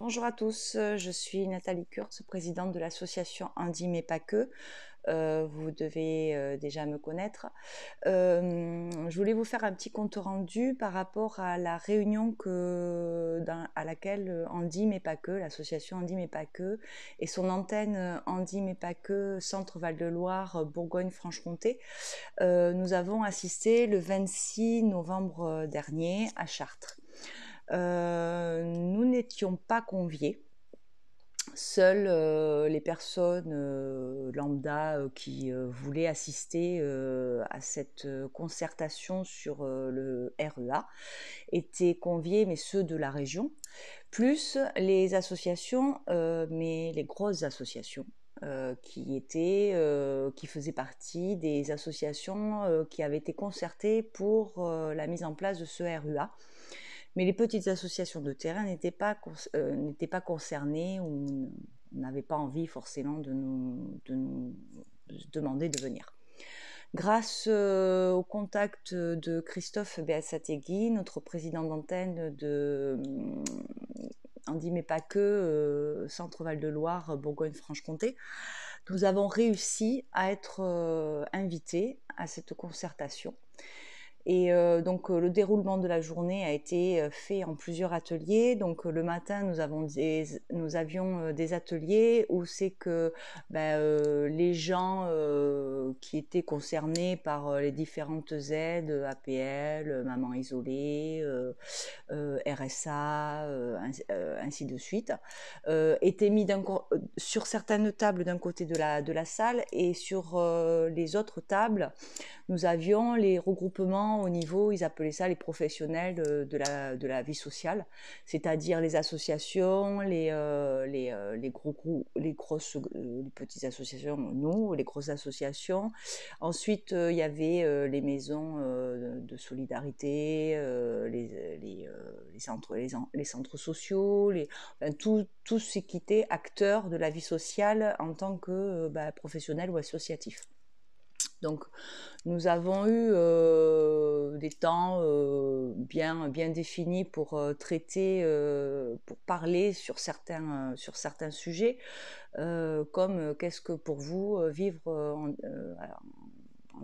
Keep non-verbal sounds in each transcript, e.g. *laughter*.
Bonjour à tous, euh, je suis Nathalie Kurtz, présidente de l'association Andy mais pas que. Euh, vous devez euh, déjà me connaître. je voulais vous faire un petit compte rendu par rapport à la réunion que, à laquelle Andy mais pas que, l'association Andy mais pas que, et son antenne Andy mais pas que, Centre Val-de-Loire, Bourgogne-Franche-Comté, nous avons assisté le 26 novembre dernier à Chartres. Euh, nous n'étions pas conviés. Seules euh, les personnes euh, lambda qui voulaient assister à cette concertation sur le REA étaient conviées, mais ceux de la région, plus les associations, mais les grosses associations. qui faisaient qui partie des associations qui avaient été concertées pour la mise en place de ce RUA e mais les petites associations de terrain n'étaient pas, euh, pas concernées ou n'avaient pas envie forcément de nous, demander de venir. Grâce euh, au contact de Christophe Béassategui, notre président d'antenne de Andy mais pas que, euh, Centre Val de Loire, Bourgogne-Franche-Comté, nous avons réussi à être invités à cette concertation et euh, donc euh, le déroulement de la journée a été euh, fait en plusieurs ateliers. Donc le matin, nous, avons nous avions des ateliers où c'est que bah, les gens qui étaient concernés par les différentes aides, APL, maman isolée, RSA, ainsi, de suite, étaient mis sur certaines tables d'un côté de la, de la salle et sur les autres tables, nous avions les regroupements au niveau, ils appelaient ça les professionnels de, la, de la, vie sociale, c'est-à-dire les associations, les, euh, euh, les, gros les grosses, euh, les petites associations, nous, les grosses associations. Ensuite, il y avait les maisons de solidarité, les, centres, les, centres sociaux, les, tout, ce qui était acteur de la vie sociale en tant que bah, professionnel ou associatif. Donc, nous avons eu euh, des temps euh, bien, bien définis pour euh, traiter, pour parler sur certains, sur certains sujets, comme qu'est-ce que pour vous vivre en,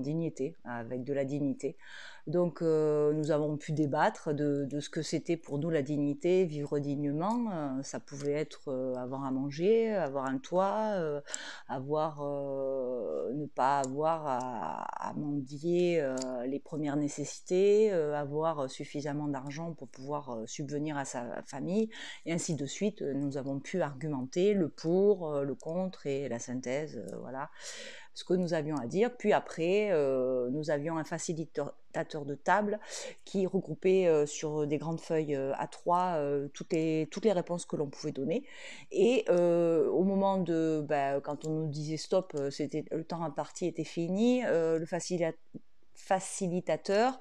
dignité, avec de la dignité. Donc euh, nous avons pu débattre de, de ce que c'était pour nous la dignité, vivre dignement. Euh, ça pouvait être euh, avoir à manger, avoir un toit, avoir, ne pas avoir à, à mendier les premières nécessités, avoir suffisamment d'argent pour pouvoir subvenir à sa famille, et ainsi de suite. Nous avons pu argumenter le pour, le contre et la synthèse. voilà ce que nous avions à dire. Puis après, euh, nous avions un facilitateur de table qui regroupait euh, sur des grandes feuilles euh, à trois toutes, les, toutes les réponses que l'on pouvait donner. Et au moment de, bah, quand on nous disait stop, c'était le temps imparti était fini, le facilitateur facilitateur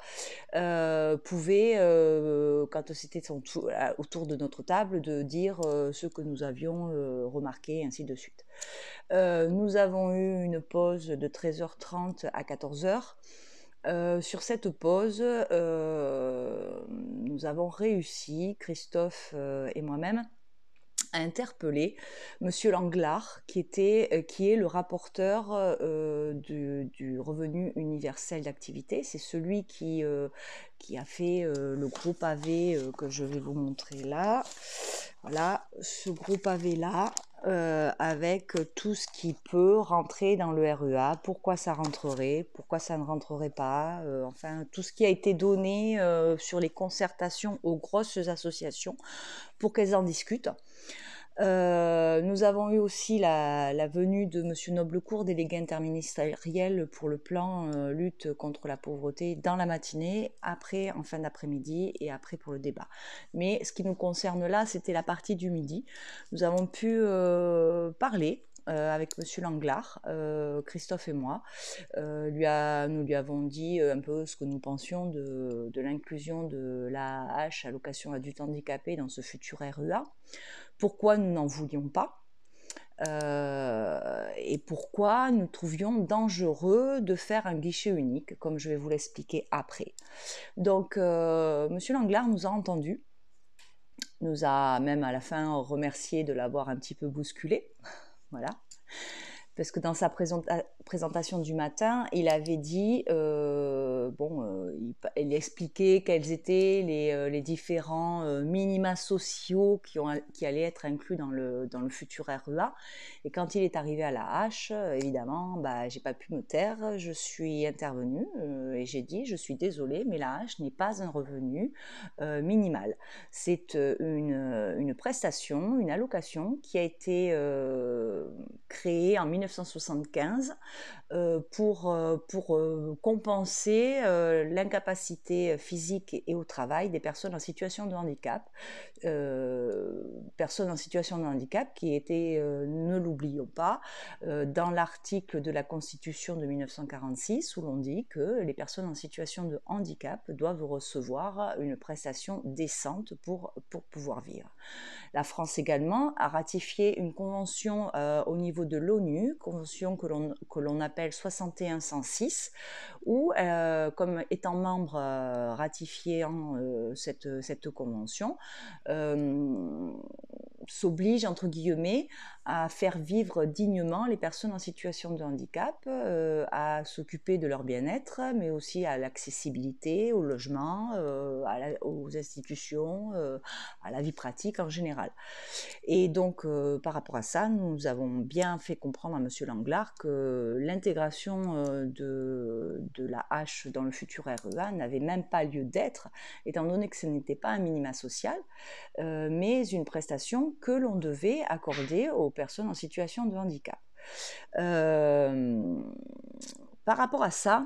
euh, pouvait, euh, quand c'était autour de notre table, de dire euh, ce que nous avions remarqué, ainsi de suite. nous avons eu une pause de 13h30 à 14h. sur cette pause, nous avons réussi, Christophe et moi-même, a interpellé Monsieur Langlard, qui, était, euh, qui est le rapporteur euh, du, revenu universel d'activité. C'est celui qui, euh, qui a fait le groupe pavé que je vais vous montrer là. Voilà, ce groupe AV là, euh, avec tout ce qui peut rentrer dans le REA, pourquoi ça rentrerait, pourquoi ça ne rentrerait pas, euh, enfin tout ce qui a été donné euh, sur les concertations aux grosses associations pour qu'elles en discutent. Euh, nous avons eu aussi la, venue de M. Noblecourt, délégué interministériel pour le plan euh, lutte contre la pauvreté, dans la matinée, après, en fin d'après-midi et après pour le débat. Mais ce qui nous concerne là, c'était la partie du midi. Nous avons pu euh, parler euh, avec Monsieur Langlard, euh, Christophe et moi. Euh, nous lui avons dit un peu ce que nous pensions de, l'inclusion de l'AAH, allocation adulte handicapé, dans ce futur RUA. E pourquoi nous n'en voulions pas et pourquoi nous trouvions dangereux de faire un guichet unique, comme je vais vous l'expliquer après. Donc, M. Monsieur Langlard nous a entendus, nous a même à la fin remercié de l'avoir un petit peu bousculé. Voilà parce que dans sa présentation du matin, il avait dit, euh, bon, euh, il, expliquait quels étaient les, euh, différents minima sociaux qui, ont, qui, allaient être inclus dans le, dans le futur REA. Et quand il est arrivé à la H, évidemment, bah, j'ai pas pu me taire, je suis intervenue et j'ai dit, je suis désolée, mais la H n'est pas un revenu minimal. C'est une, prestation, une allocation qui a été créée en 1975 euh, pour, euh, pour euh, compenser l'incapacité physique et au travail des personnes en situation de handicap. personnes en situation de handicap qui étaient, ne l'oublions pas, dans l'article de la Constitution de 1946 où l'on dit que les personnes en situation de handicap doivent recevoir une prestation décente pour, pour pouvoir vivre. La France également a ratifié une convention au niveau de l'ONU convention que l'on appelle 6106, où, euh, comme étant membre euh, ratifié en euh, cette, cette, convention, euh, s'oblige, entre guillemets, à faire vivre dignement les personnes en situation de handicap, à s'occuper de leur bien-être, mais aussi à l'accessibilité, au logement, aux institutions, à la vie pratique en général. Et donc, par rapport à ça, nous avons bien fait comprendre M. Langlard que euh, l'intégration euh, de, la hache dans le futur REA n'avait même pas lieu d'être, étant donné que ce n'était pas un minima social, euh, mais une prestation que l'on devait accorder aux personnes en situation de handicap. par rapport à ça,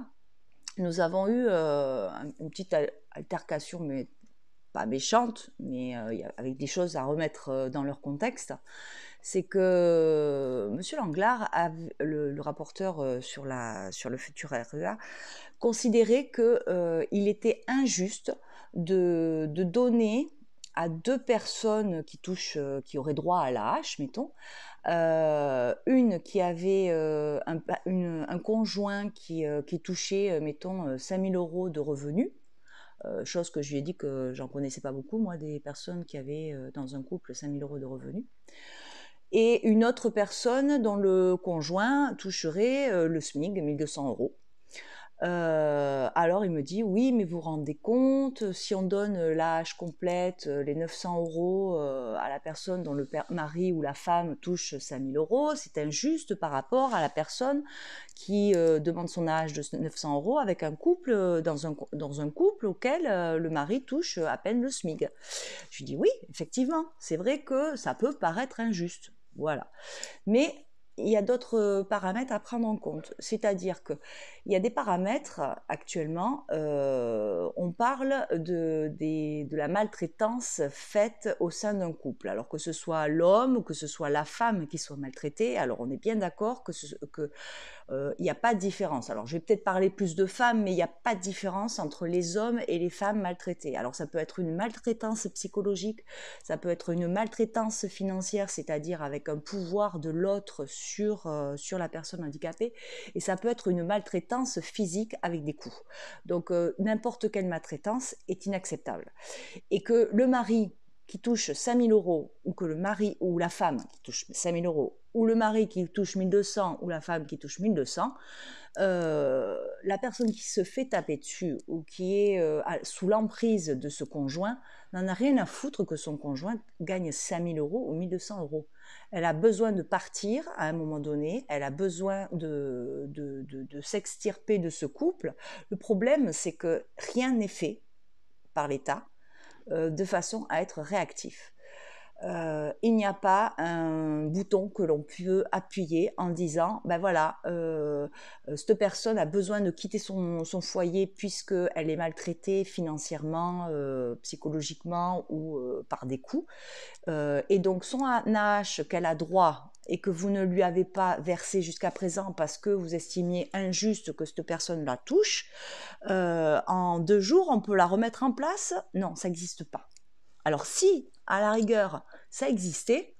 nous avons eu une petite altercation, mais méchante, mais euh, avec des choses à remettre euh, dans leur contexte, c'est que M. Langlard, le, le, rapporteur euh, sur, la, sur le futur REA considérait qu'il était injuste de, donner à deux personnes qui touchent, qui auraient droit à la hache, mettons, une qui avait un, conjoint qui, qui touchait, mettons, 5000 euros de revenus, euh, chose que je lui ai dit que j'en connaissais pas beaucoup, moi, des personnes qui avaient euh, dans un couple 5000 euros de revenus. Et une autre personne dont le conjoint toucherait euh, le SMIG, 1200 euros. Euh, alors il me dit oui, mais vous rendez compte, si on donne euh, l'âge complète, euh, les 900 euros à la personne dont le mari ou la femme touche 5000 euros, c'est injuste par rapport à la personne qui demande son âge de 900 euros avec un couple dans un, dans un couple auquel le mari touche à peine le SMIG. Je lui dis oui, effectivement, c'est vrai que ça peut paraître injuste. Voilà. Mais il y a d'autres paramètres à prendre en compte. C'est-à-dire que il y a des paramètres actuellement. Euh, on parle de, de, la maltraitance faite au sein d'un couple. Alors que ce soit l'homme ou que ce soit la femme qui soit maltraitée, alors on est bien d'accord que qu'il euh, n'y a pas de différence. Alors je vais peut-être parler plus de femmes, mais il n'y a pas de différence entre les hommes et les femmes maltraitées. Alors ça peut être une maltraitance psychologique, ça peut être une maltraitance financière, c'est-à-dire avec un pouvoir de l'autre sur, euh, sur la personne handicapée, et ça peut être une maltraitance physique avec des coups. Donc euh, n'importe quelle maltraitance est inacceptable. Et que le mari qui touche 5000 euros ou que le mari ou la femme qui touche 5000 euros ou le mari qui touche 1200 ou la femme qui touche 1200, euh, la personne qui se fait taper dessus ou qui est euh, sous l'emprise de ce conjoint n'en a rien à foutre que son conjoint gagne 5000 euros ou 1200 euros elle a besoin de partir à un moment donné, elle a besoin de, s'extirper de ce couple. Le problème, c'est que rien n'est fait par l'État euh, de façon à être réactif. Euh, il n'y a pas un bouton que l'on peut appuyer en disant ben voilà, euh, cette personne a besoin de quitter son, foyer puisqu'elle est maltraitée financièrement, euh, psychologiquement ou par des coups. et donc son AH qu'elle a droit et que vous ne lui avez pas versé jusqu'à présent parce que vous estimiez injuste que cette personne la touche, en deux jours, on peut la remettre en place Non, ça n'existe pas. Alors si, à la rigueur, ça existait,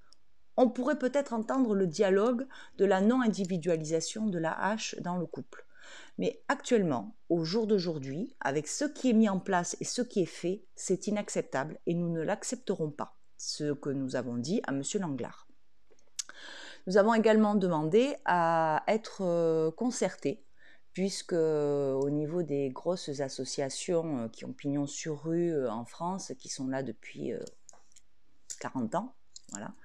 on pourrait peut-être entendre le dialogue de la non-individualisation de la hache dans le couple. Mais actuellement, au jour d'aujourd'hui, avec ce qui est mis en place et ce qui est fait, c'est inacceptable et nous ne l'accepterons pas, ce que nous avons dit à M. Langlard. Nous avons également demandé à être euh, concertés puisque euh, au niveau des grosses associations euh, qui ont pignon sur rue euh, en France, qui sont là depuis 40 ans, voilà,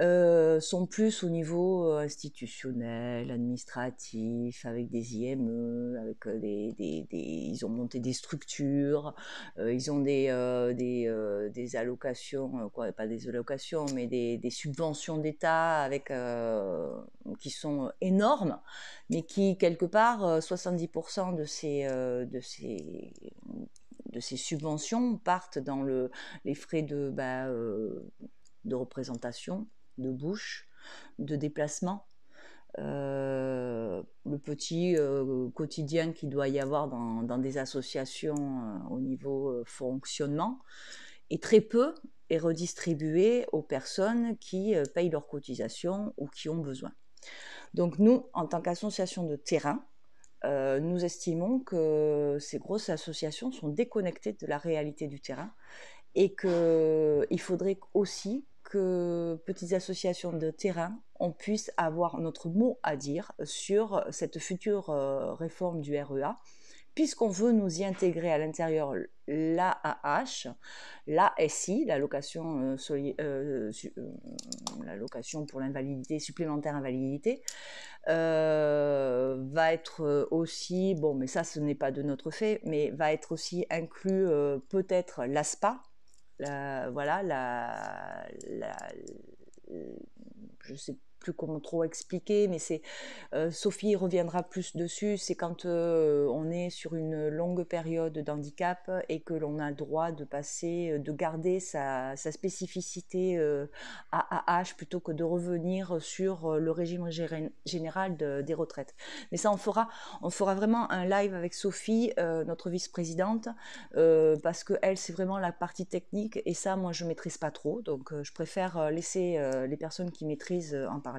euh, sont plus au niveau euh, institutionnel, administratif, avec des IME, avec euh, des, ils ont monté des structures, ils ont des, des, des, allocations, quoi, pas des allocations, mais des, subventions d'État qui sont énormes, mais qui quelque part 70% de ces de ces de ces subventions partent dans le, les frais de, bah, de représentation, de bouche, de déplacement, euh, le petit euh, quotidien qu'il doit y avoir dans, des associations euh, au niveau fonctionnement, et très peu est redistribué aux personnes qui payent leurs cotisations ou qui ont besoin. Donc nous, en tant qu'association de terrain, nous estimons que ces grosses associations sont déconnectées de la réalité du terrain et qu'il faudrait aussi que petites associations de terrain, on puisse avoir notre mot à dire sur cette future euh, réforme du REA, puisqu'on veut nous y intégrer à l'intérieur l'AAH, la SI, euh, euh, la location, pour l'invalidité, supplémentaire invalidité, va être aussi, bon, mais ça ce n'est pas de notre fait, mais va être aussi inclus peut-être l'ASPA, voilà, la, la, je sais plus comment trop expliquer, mais c'est euh, Sophie reviendra plus dessus. C'est quand euh, on est sur une longue période d'handicap et que l'on a le droit de passer, euh, de garder sa, spécificité spécificité H plutôt que de revenir sur le régime général des retraites. Mais ça, on fera, on fera vraiment un live avec Sophie, notre vice-présidente, parce que elle, c'est vraiment la partie technique et ça, moi, je maîtrise pas trop, donc je préfère laisser les personnes qui maîtrisent en parler.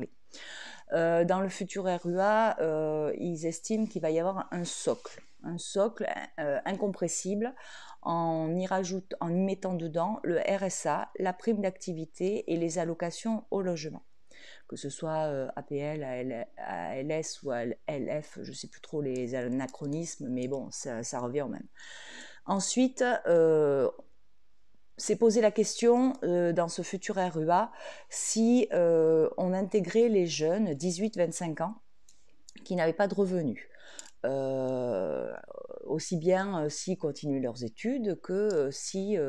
Euh, dans le futur RUA, euh, ils estiment qu'il va y avoir un socle, un socle euh, incompressible en y, en y mettant dedans le RSA, la prime d'activité et les allocations au logement. Que ce soit APL, ALS ou LF, je ne sais plus trop les anachronismes, mais bon, ça, ça revient au même. Ensuite, s'est posé la question euh, dans ce futur RUA e si euh, on intégrait les jeunes 18-25 ans qui n'avaient pas de revenus. Euh, aussi bien s'ils continuaient leurs études que s'ils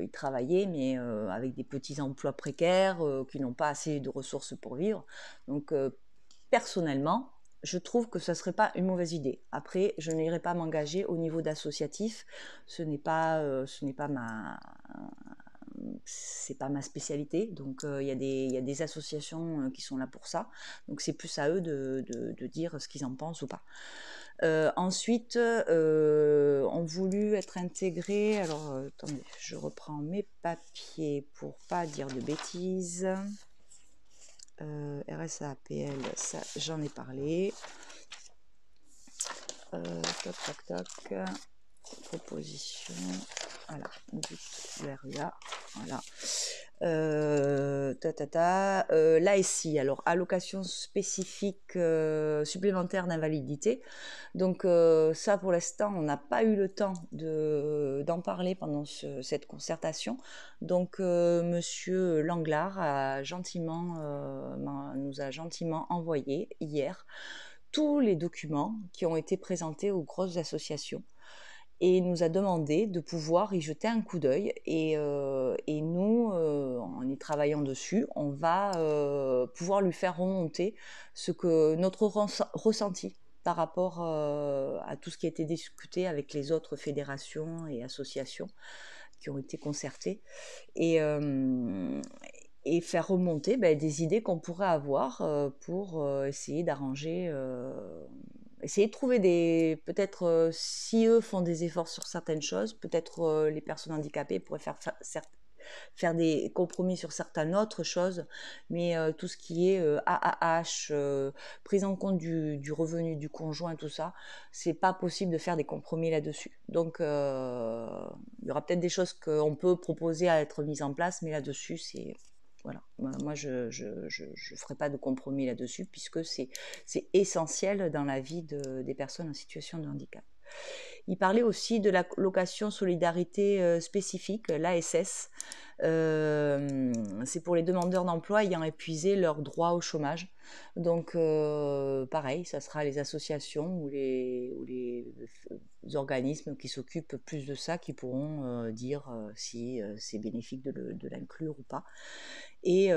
ils travaillaient mais avec des petits emplois précaires qui n'ont pas assez de ressources pour vivre. Donc personnellement, je trouve que ce ne serait pas une mauvaise idée. Après, je n'irai pas m'engager au niveau d'associatif. Ce n'est pas, euh, ce n'est pas ma, c'est pas ma spécialité. Donc, euh, il y, a des associations euh, qui sont là pour ça. Donc, c'est plus à eux de, dire ce qu'ils en pensent ou pas. ensuite, ont voulu être intégrés. Alors, attendez, je reprends mes papiers pour pas dire de bêtises. Euh, RSA, APL, ça j'en ai parlé. Euh, toc, toc, toc proposition. Voilà, là Voilà. Euh, ta, ta, ta. Euh, L'ASI, alors allocation spécifique euh, supplémentaire d'invalidité. Donc euh, ça, pour l'instant, on n'a pas eu le temps d'en parler pendant cette concertation. Donc Monsieur Langlard a gentiment, nous a gentiment envoyé hier tous les documents qui ont été présentés aux grosses associations et nous a demandé de pouvoir y jeter un coup d'œil. Et, euh, nous, euh, en y travaillant dessus, on va euh, pouvoir lui faire remonter ce que notre ressenti par rapport à tout ce qui a été discuté avec les autres fédérations et associations qui ont été concertées. Et, et faire remonter ben, des idées qu'on pourrait avoir pour essayer d'arranger essayer de trouver des. Peut-être euh, si eux font des efforts sur certaines choses, peut-être euh, les personnes handicapées pourraient faire, faire, des compromis sur certaines autres choses, mais euh, tout ce qui est AAH, prise en compte du, revenu du conjoint, tout ça, c'est pas possible de faire des compromis là-dessus. Donc il y aura peut-être des choses qu'on peut proposer à être mises en place, mais là-dessus, c'est voilà. Bah, moi, je ne je, je, ferai pas de compromis là-dessus puisque c'est essentiel dans la vie des personnes en situation de handicap. Il parlait aussi de la location solidarité euh, spécifique, l'ASS. Euh, c'est pour les demandeurs d'emploi ayant épuisé leurs droits au chômage. Donc, euh, pareil, ça sera les associations ou les, organismes qui s'occupent plus de ça qui pourront dire si c'est bénéfique de, l'inclure ou pas. Et,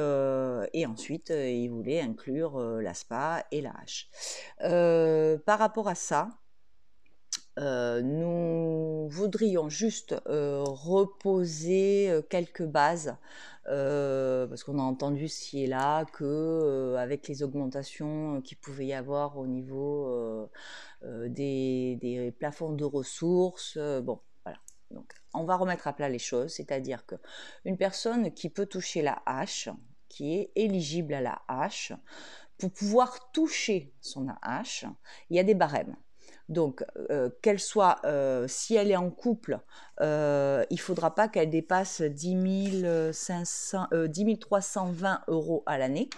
ensuite, il voulait inclure l'ASPA et la H. par rapport à ça, euh, nous voudrions juste euh, reposer euh, quelques bases, parce qu'on a entendu ci et là que avec les augmentations qu'il pouvait y avoir au niveau des, plafonds de ressources, bon, voilà. Donc, on va remettre à plat les choses, c'est-à-dire que une personne qui peut toucher la hache, qui est éligible à la hache, pour pouvoir toucher son H, il y a des barèmes. Donc, euh, qu'elle soit, euh, si elle est en couple, euh, il ne faudra pas qu'elle dépasse 10, 320 euros à l'année.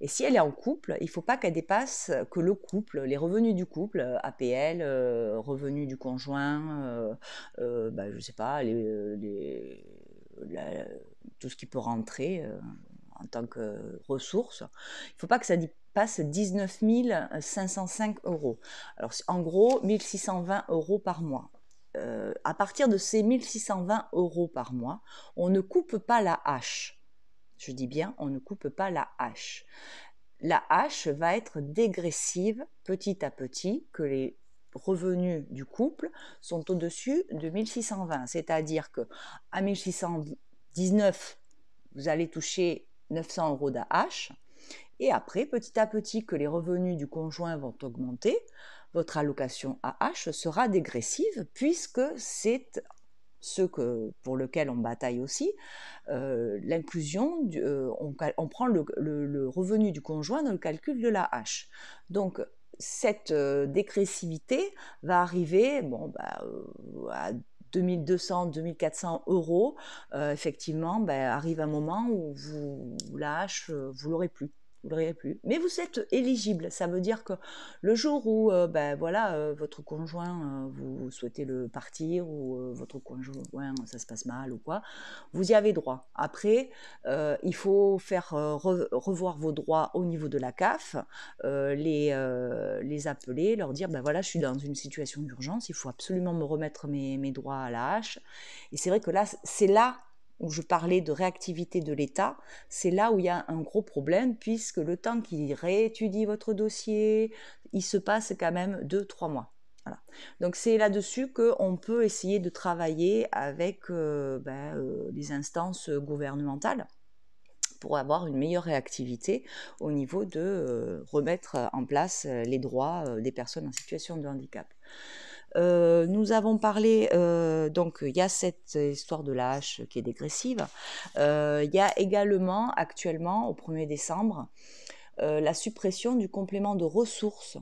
Et si elle est en couple, il ne faut pas qu'elle dépasse que le couple, les revenus du couple, APL, revenus du conjoint, bah, je ne sais pas, tout ce qui peut rentrer, en tant que ressource, il ne faut pas que ça passe 19 505 euros. Alors, en gros, 1620 euros par mois. Euh, à partir de ces 1620 euros par mois, on ne coupe pas la hache. Je dis bien, on ne coupe pas la hache. La hache va être dégressive petit à petit, que les revenus du couple sont au-dessus de 1620. C'est-à-dire que à 1619, vous allez toucher 900 euros d'AH. Et après, petit à petit que les revenus du conjoint vont augmenter, votre allocation AH sera dégressive puisque c'est ce que, pour lequel on bataille aussi, euh, l'inclusion, euh, on, prend le, revenu du conjoint dans le calcul de la Donc, cette euh, dégressivité va arriver bon, bah, à 2200, 2400 euros, euh, effectivement, ben, arrive un moment où vous, lâchez, euh, vous l'aurez plus vous ne plus. Mais vous êtes éligible. Ça veut dire que le jour où euh, ben, voilà, euh, votre conjoint, euh, vous souhaitez le partir ou votre conjoint, ça se passe mal ou quoi, vous y avez droit. Après, il faut faire revoir vos droits au niveau de la CAF, les, les appeler, leur dire ben voilà, je suis dans une situation d'urgence, il faut absolument me remettre mes, mes droits à la hache. Et c'est vrai que là, c'est là où je parlais de réactivité de l'État, c'est là où il y a un gros problème, puisque le temps qu'il réétudie votre dossier, il se passe quand même 2-3 mois. Donc c'est là-dessus qu'on peut essayer de travailler avec euh, ben, euh, les instances gouvernementales pour avoir une meilleure réactivité au niveau de euh, remettre en place les droits des personnes en situation de handicap. Euh, nous avons parlé, euh, donc il y a cette histoire de lâche qui est dégressive. Euh, il y a également actuellement, au 1er décembre, la suppression du complément de ressources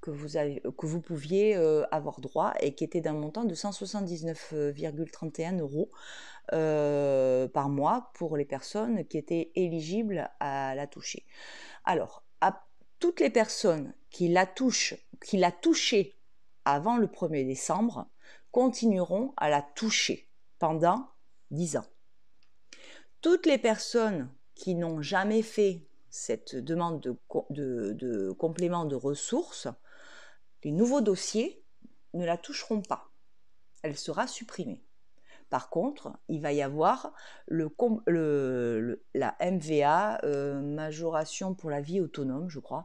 que vous, que vous pouviez avoir droit et qui était d'un montant de 179,31 euros par mois pour les personnes qui étaient éligibles à la toucher. Alors, à toutes les personnes qui la touchent, qui l'a touchée avant le 1er décembre continueront à la toucher pendant 10 ans. Toutes les personnes qui n'ont jamais fait cette demande de, de, complément de ressources, les nouveaux dossiers ne la toucheront pas. Elle sera supprimée. Par contre, il va y avoir le, la MVA, euh, majoration pour la vie autonome, je crois.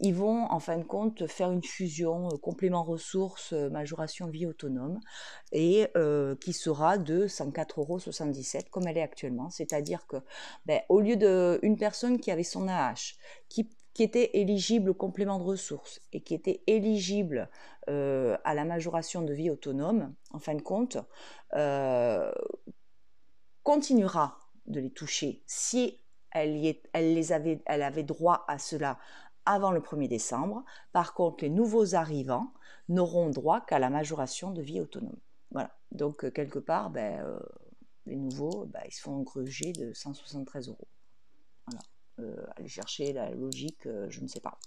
Ils vont, en fin de compte, faire une fusion euh, complément ressources, euh, majoration vie autonome, et qui sera de 104,77 euros comme elle est actuellement. C'est-à-dire que, ben, au lieu d'une personne qui avait son AH, qui qui était éligible au complément de ressources et qui était éligible euh, à la majoration de vie autonome, en fin de compte, euh, continuera de les toucher si elle, les avait, elle avait droit à cela avant le 1er décembre. Par contre, les nouveaux arrivants n'auront droit qu'à la majoration de vie autonome. Voilà. Donc, euh, quelque part, ben, les nouveaux, ben, ils se font de 173 euros. Euh, aller chercher la logique, euh, je ne sais pas.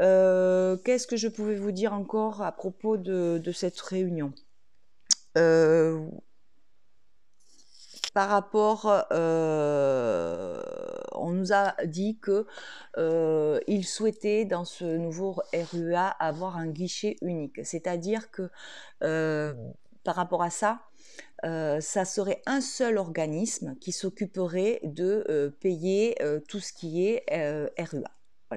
Euh, qu'est-ce que je pouvais vous dire encore à propos de, cette réunion Par rapport, on nous a dit que il souhaitait dans ce nouveau RUA e avoir un guichet unique, c'est-à-dire que par rapport à ça, euh, ça serait un seul organisme qui s'occuperait de euh, payer euh, tout ce qui est RUA. E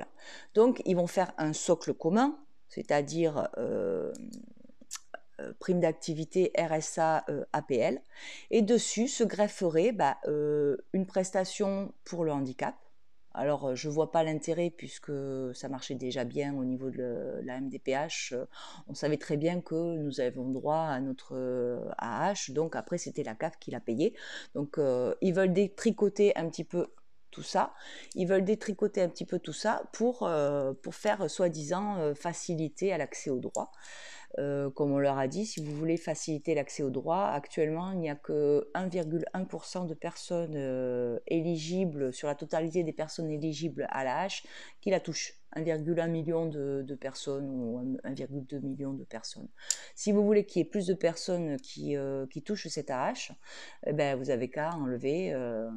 Donc ils vont faire un socle commun, c'est-à-dire prime d'activité RSA APL, et dessus se grefferait bah, une prestation pour le handicap, alors, euh, je ne vois pas l'intérêt puisque ça marchait déjà bien au niveau de la MDPH. On savait très bien que nous avons droit à notre AH, donc après, c'était la CAF qui l'a payé. Donc, euh, ils veulent détricoter un petit peu tout ça. Ils veulent détricoter un petit peu tout ça pour, pour faire soi-disant faciliter à l'accès au droit. Euh, comme on leur a dit, si vous voulez faciliter l'accès au droit, actuellement, il n'y a que 1,1% de personnes euh, éligibles, sur la totalité des personnes éligibles à la qui la touchent. 1,1 million de, personnes ou 1,2 million de personnes. Si vous voulez qu'il y ait plus de personnes qui, euh, qui touchent cette AH, eh ben, vous avez qu'à enlever euh,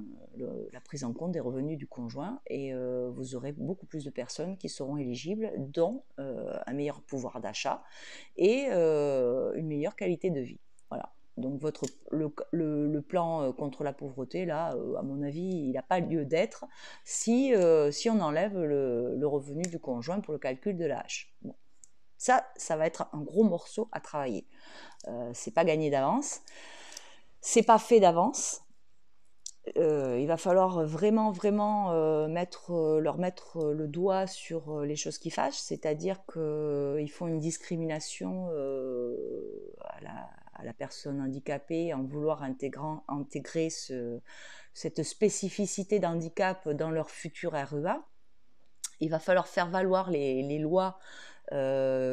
la prise en compte des revenus du conjoint et euh, vous aurez beaucoup plus de personnes qui seront éligibles, dont un meilleur pouvoir d'achat et une meilleure qualité de vie. Donc votre, le, le, plan euh, contre la pauvreté, là, euh, à mon avis, il n'a pas lieu d'être si, euh, si on enlève le, le, revenu du conjoint pour le calcul de la hache. Ça, ça va être un gros morceau à travailler. Euh, c'est pas gagné d'avance. C'est pas fait d'avance. il va falloir vraiment, vraiment mettre, leur mettre le doigt sur les choses qui fâchent, c'est-à-dire qu'ils font une discrimination à la, à la personne handicapée, en vouloir intégrer cette spécificité d'handicap dans leur futur REA. Il va falloir faire valoir les lois euh,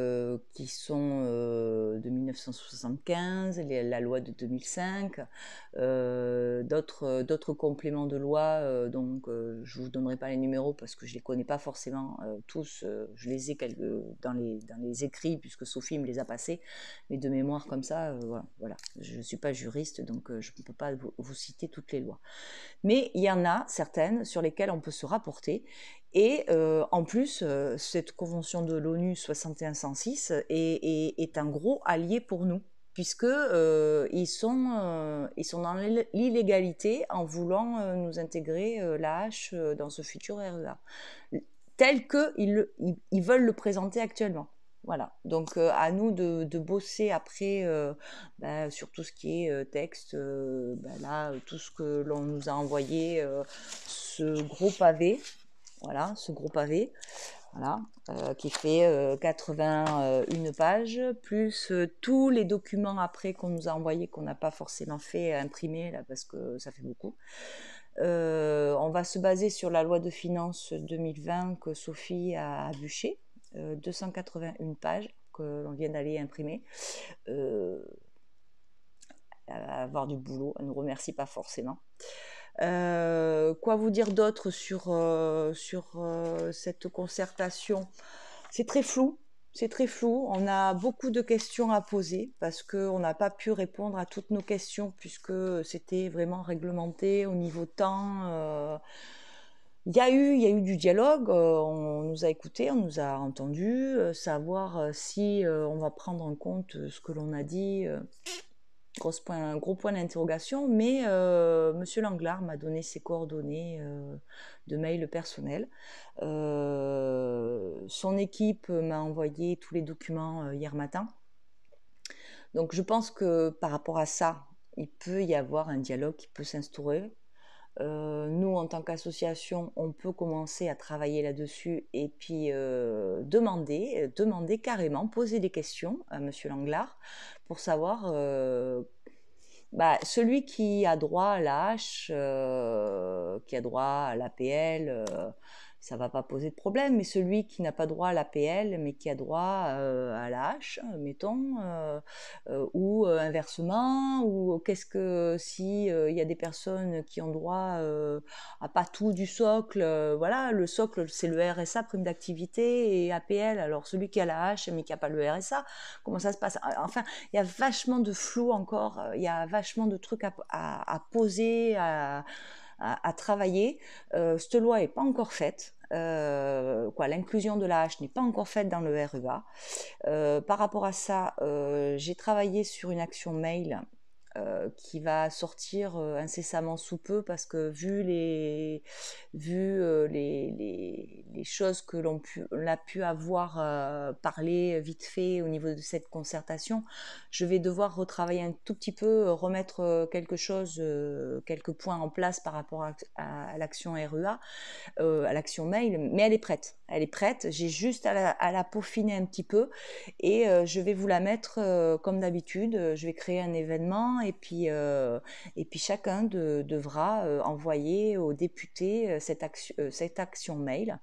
sont euh, de 1975, la loi de 2005, euh, euh, d'autres compléments de loi, donc je ne vous donnerai pas les numéros parce que je ne les connais pas forcément tous, je les ai dans les, les, écrits puisque Sophie me les a passés, mais de mémoire comme ça, voilà, voilà, je ne suis pas juriste donc je ne peux pas vous citer toutes les lois. Mais il y en a certaines sur lesquelles on peut se rapporter et euh, en plus, euh, cette convention de l'ONU 6106 est, un gros allié pour nous, puisque euh, ils, sont, sont dans l'illégalité en voulant nous intégrer l'AH dans ce futur RSA, e tel qu'ils ils, ils veulent le présenter actuellement. Voilà, donc à nous de, bosser après bah, sur tout ce qui est texte, bah, là, tout ce que l'on nous a envoyé, ce gros pavé, voilà, ce gros pavé, euh, qui fait 81 euh, pages, plus euh, tous les documents après qu'on nous a envoyés, qu'on n'a pas forcément fait imprimer, là, parce que ça fait beaucoup. on va se baser sur la loi de finances 2020 que Sophie a bûché, 281 pages que l'on vient d'aller imprimer avoir du boulot, elle ne nous remercie pas forcément. Euh, quoi vous dire d'autre sur, euh, sur euh, cette concertation C'est très flou. C'est très flou. On a beaucoup de questions à poser parce qu'on n'a pas pu répondre à toutes nos questions puisque c'était vraiment réglementé au niveau temps. Il y, a eu, il y a eu du dialogue, on nous a écoutés, on nous a entendus, savoir si on va prendre en compte ce que l'on a dit point, gros point d'interrogation, mais euh, Monsieur Langlard m'a donné ses coordonnées euh, de mail personnel. Euh, son équipe m'a envoyé tous les documents hier matin. Donc je pense que par rapport à ça, il peut y avoir un dialogue qui peut s'instaurer. Euh, nous, en tant qu'association, on peut commencer à travailler là-dessus et puis euh, demander, euh, demander carrément, poser des questions à Monsieur Langlard pour savoir bah, celui qui a droit à la H, qui a droit à l'APL ça va pas poser de problème. Mais celui qui n'a pas droit à l'APL, mais qui a droit euh, à l'AH, mettons, euh, euh, ou inversement, ou qu'est-ce que si il y a des personnes qui ont droit à pas tout du socle, voilà, le socle c'est le RSA, prime d'activité et APL. Alors celui qui a la mais qui a pas le RSA, comment ça se passe Enfin, il y a vachement de flou encore, il y a vachement de trucs à, à poser. À, à, travailler. Euh, cette loi n'est pas encore faite. Euh, quoi, l'inclusion de la hache n'est pas encore faite dans le REA. Euh, par rapport à ça, j'ai travaillé sur une action mail euh, qui va sortir euh, incessamment sous peu parce que vu les, vu, euh, les, les, les, choses que l'on pu, a pu avoir parlé vite fait au niveau de cette concertation, je vais devoir retravailler un tout petit peu, remettre quelque chose, quelques points en place par rapport à, l'action RUA, e à l'action mail, mais elle est prête. Elle est prête, j'ai juste à la, à la, peaufiner un petit peu et je vais vous la mettre comme d'habitude. Je vais créer un événement et puis, euh, et puis chacun devra euh, envoyer aux députés euh, cette, action, cette action mail,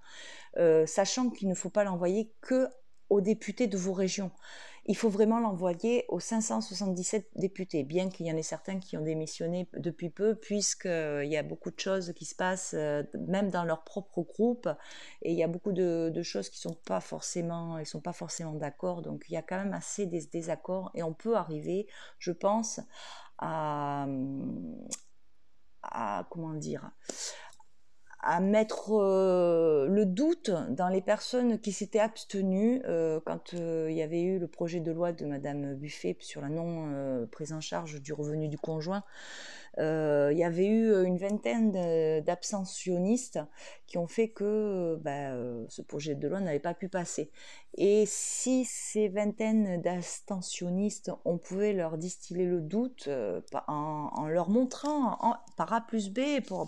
sachant qu'il ne faut pas l'envoyer que aux députés de vos régions il faut vraiment l'envoyer aux 577 députés, bien qu'il y en ait certains qui ont démissionné depuis peu, puisqu'il euh, y a beaucoup de choses qui se passent, euh, même dans leur propre groupe, et il y a beaucoup de, choses qui ne sont pas forcément, ils sont pas forcément d'accord, donc il y a quand même assez des désaccords, et on peut arriver, je pense, à hum, comment dire, à mettre euh, le doute dans les personnes qui s'étaient abstenues euh, quand euh, il y avait eu le projet de loi de Madame Buffet sur la non prise en charge du revenu du conjoint. Euh, il y avait eu euh, une vingtaine d'abstentionnistes qui ont fait que euh, bah, ce projet de loi n'avait pas pu passer. Et si ces vingtaines d'abstentionnistes, on pouvait leur distiller le doute en, leur montrant par A plus B, pour,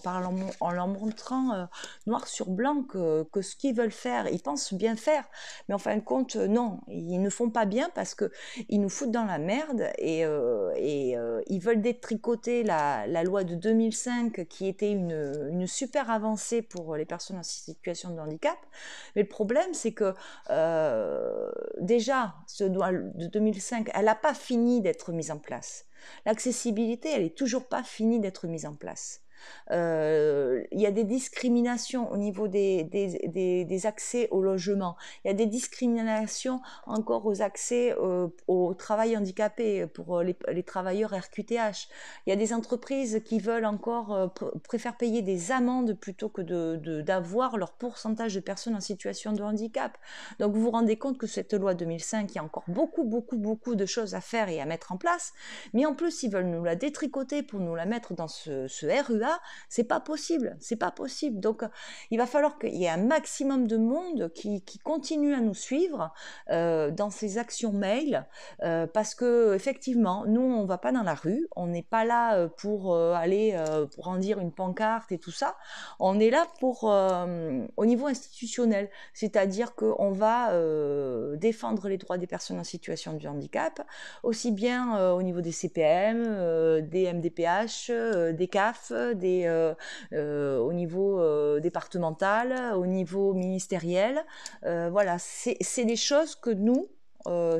en leur montrant noir sur blanc que, ce qu'ils veulent faire, ils pensent bien faire, mais en fin de compte, non, ils ne font pas bien parce que ils nous foutent dans la merde et, ils veulent détricoter la, la, loi de 2005 qui était une, super avancée pour les personnes en situation de handicap. Mais le problème, c'est que euh, déjà, ce loi de 2005, elle n'a pas fini d'être mise en place. L'accessibilité, elle n'est toujours pas finie d'être mise en place. Euh, il y a des discriminations au niveau des, des, des, accès au logement. Il y a des discriminations encore aux accès euh, au travail handicapé pour euh, les, les, travailleurs RQTH. Il y a des entreprises qui veulent encore, préférer payer des amendes plutôt que d'avoir de, leur pourcentage de personnes en situation de handicap. Donc vous vous rendez compte que cette loi 2005, il y a encore beaucoup, beaucoup, beaucoup de choses à faire et à mettre en place. Mais en plus, ils veulent nous la détricoter pour nous la mettre dans ce, ce RUA e c'est pas possible, c'est pas possible. Donc, il va falloir qu'il y ait un maximum de monde qui, continue à nous suivre euh, dans ces actions mail, euh, parce que effectivement, nous, on va pas dans la rue, on n'est pas là euh, pour aller pour dire une pancarte et tout ça. On est là pour, au niveau institutionnel, c'est-à-dire qu'on va défendre les droits des personnes en situation de handicap, aussi bien au niveau des CPM, des MDPH, des CAF, euh, euh, au niveau euh, départemental, au niveau ministériel. voilà, c'est des choses que nous,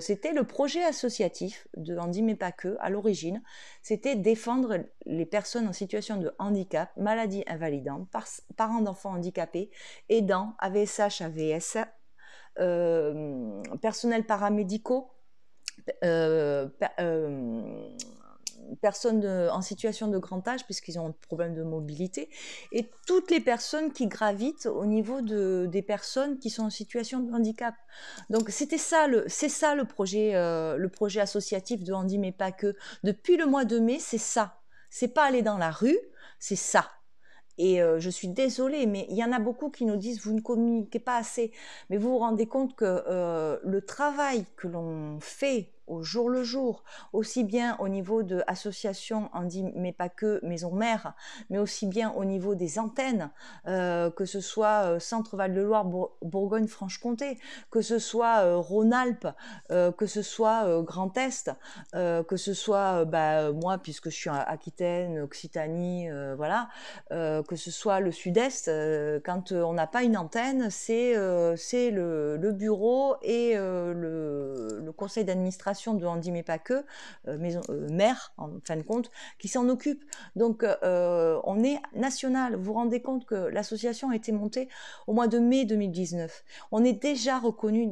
c'était le projet associatif de Andy mais pas que à l'origine, c'était défendre les personnes en situation de handicap, maladie invalidante, parents d'enfants handicapés, aidants, AVSH, AVS, euh, personnels paramédicaux, euh, personnes en situation de grand âge, puisqu'ils ont des problème de mobilité, et toutes les personnes qui gravitent au niveau de, des personnes qui sont en situation de handicap. Donc c'était ça le, c'est ça le projet, euh, le projet associatif de Handy mais pas que. Depuis le mois de mai, c'est ça. C'est pas aller dans la rue, c'est ça. Et euh, je suis désolée, mais il y en a beaucoup qui nous disent vous ne communiquez pas assez. Mais vous vous rendez compte que euh, le travail que l'on fait au jour le jour, aussi bien au niveau de associations, on dit mais pas que maison mère, mais aussi bien au niveau des antennes, euh, que ce soit euh, Centre Val de Loire, Bourgogne-Franche-Comté, que ce soit euh, Rhône-Alpes, que ce soit Grand Est, que ce soit bah, moi puisque je suis Aquitaine, Occitanie, voilà, que ce soit le Sud-Est, quand on n'a pas une antenne, c'est c'est le, bureau et le conseil d'administration de Andy, mais pas que, euh, maison, euh, mère en fin de compte, qui s'en occupe. Donc euh, on est national. Vous vous rendez compte que l'association a été montée au mois de mai 2019. On est déjà reconnu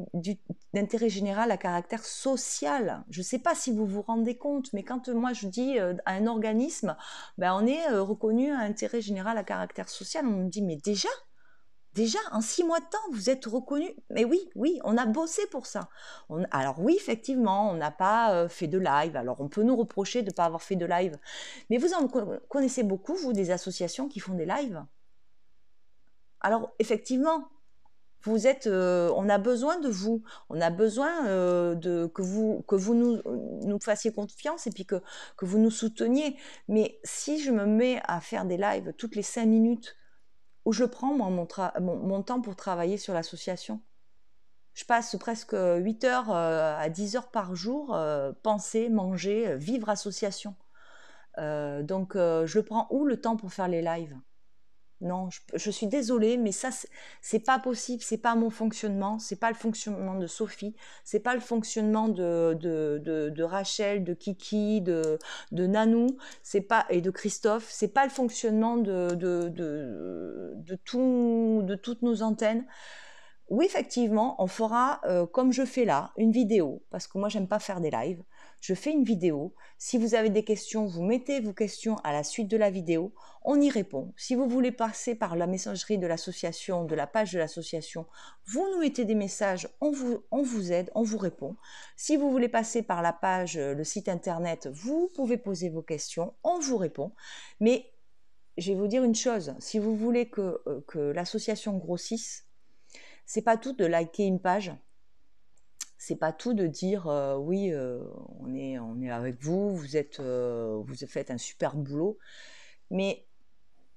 d'intérêt général à caractère social. Je ne sais pas si vous vous rendez compte, mais quand moi je dis à un organisme, ben on est reconnu à intérêt général à caractère social, on me dit mais déjà Déjà, en six mois de temps, vous êtes reconnu. Mais oui, oui, on a bossé pour ça. alors oui, effectivement, on n'a pas euh, fait de live. Alors on peut nous reprocher de ne pas avoir fait de live. Mais vous en connaissez beaucoup, vous, des associations qui font des lives Alors effectivement, vous êtes, euh, on a besoin de vous, on a besoin euh, de que vous que vous nous, fassiez confiance et puis que vous nous souteniez. Mais si je me mets à faire des lives toutes les cinq minutes où je prends mon, temps pour travailler sur l'association. Je passe presque 8 heures euh, à 10 heures par jour, euh, penser, manger, euh, vivre association. donc je prends où le temps pour faire les lives non, je, suis désolée, mais ça, c'est pas possible, c'est pas mon fonctionnement, c'est pas le fonctionnement de Sophie, c'est pas le fonctionnement de, Rachel, de Kiki, de, Nanou, c'est pas et de Christophe, c'est pas le fonctionnement de, de, tout, de toutes nos antennes. Oui, effectivement, on fera euh, comme je fais là, une vidéo, parce que moi, j'aime pas faire des lives je fais une vidéo. Si vous avez des questions, vous mettez vos questions à la suite de la vidéo, on y répond. Si vous voulez passer par la messagerie de l'association, de la page de l'association, vous nous mettez des messages, on vous, aide, on vous répond. Si vous voulez passer par la page, euh, le site internet, vous pouvez poser vos questions, on vous répond. Mais je vais vous dire une chose, si vous voulez que, euh, que l'association grossisse, c'est pas tout de liker une page, c'est pas tout de dire euh, oui, euh, on, est, on est avec vous, euh, vous, faites un super boulot. Mais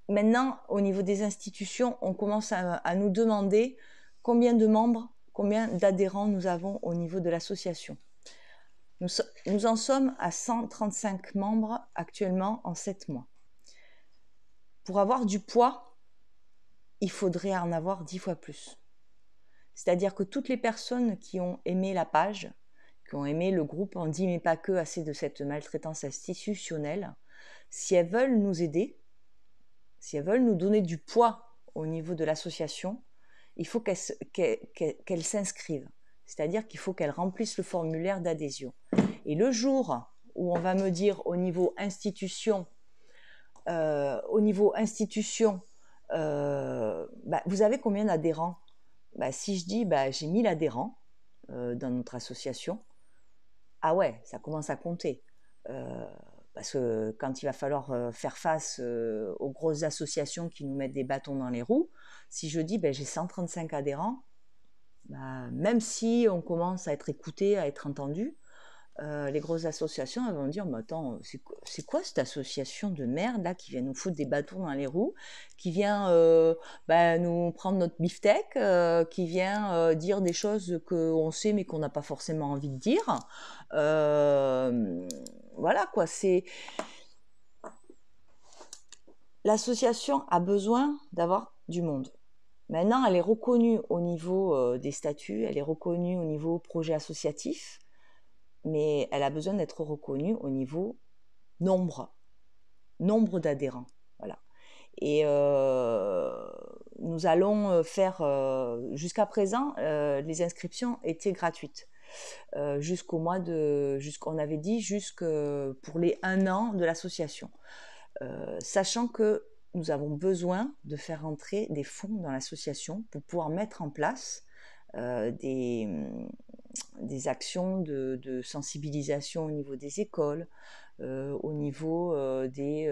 maintenant, au niveau des institutions, on commence à, nous demander combien de membres, combien d'adhérents nous avons au niveau de l'association. Nous, nous, en sommes à 135 membres actuellement en 7 mois. Pour avoir du poids, il faudrait en avoir 10 fois plus. C'est-à-dire que toutes les personnes qui ont aimé la page, qui ont aimé le groupe en dit mais pas que assez de cette maltraitance institutionnelle, si elles veulent nous aider, si elles veulent nous donner du poids au niveau de l'association, il faut qu'elles s'inscrivent. C'est-à-dire qu'il faut qu'elles remplissent le formulaire d'adhésion. Et le jour où on va me dire au niveau institution, euh, au niveau institution, euh, bah, vous avez combien d'adhérents bah, si je dis bah, j'ai 1000 adhérents euh, dans notre association, ah ouais, ça commence à compter. Euh, parce que quand il va falloir euh, faire face aux grosses associations qui nous mettent des bâtons dans les roues, si je dis ben, j'ai 135 adhérents, bah, même si on commence à être écouté, à être entendu, euh, les grosses associations elles vont dire mais attends c'est quoi cette association de merde là qui vient nous foutre des bâtons dans les roues qui vient euh, bah, nous prendre notre beefsteak euh, qui vient dire des choses qu'on sait mais qu'on n'a pas forcément envie de dire voilà quoi c'est l'association a besoin d'avoir du monde maintenant elle est reconnue au niveau des statuts elle est reconnue au niveau projet associatif mais elle a besoin d'être reconnue au niveau nombre, nombre d'adhérents. Voilà. Et euh, nous allons euh, faire, euh, jusqu'à présent, les inscriptions étaient gratuites. jusqu'au mois de, jusqu'on avait dit jusque pour les un an de l'association, sachant que nous avons besoin de faire entrer des fonds dans l'association pour pouvoir mettre en place euh, hum, des, actions de, sensibilisation au niveau des écoles, euh, au niveau euh, des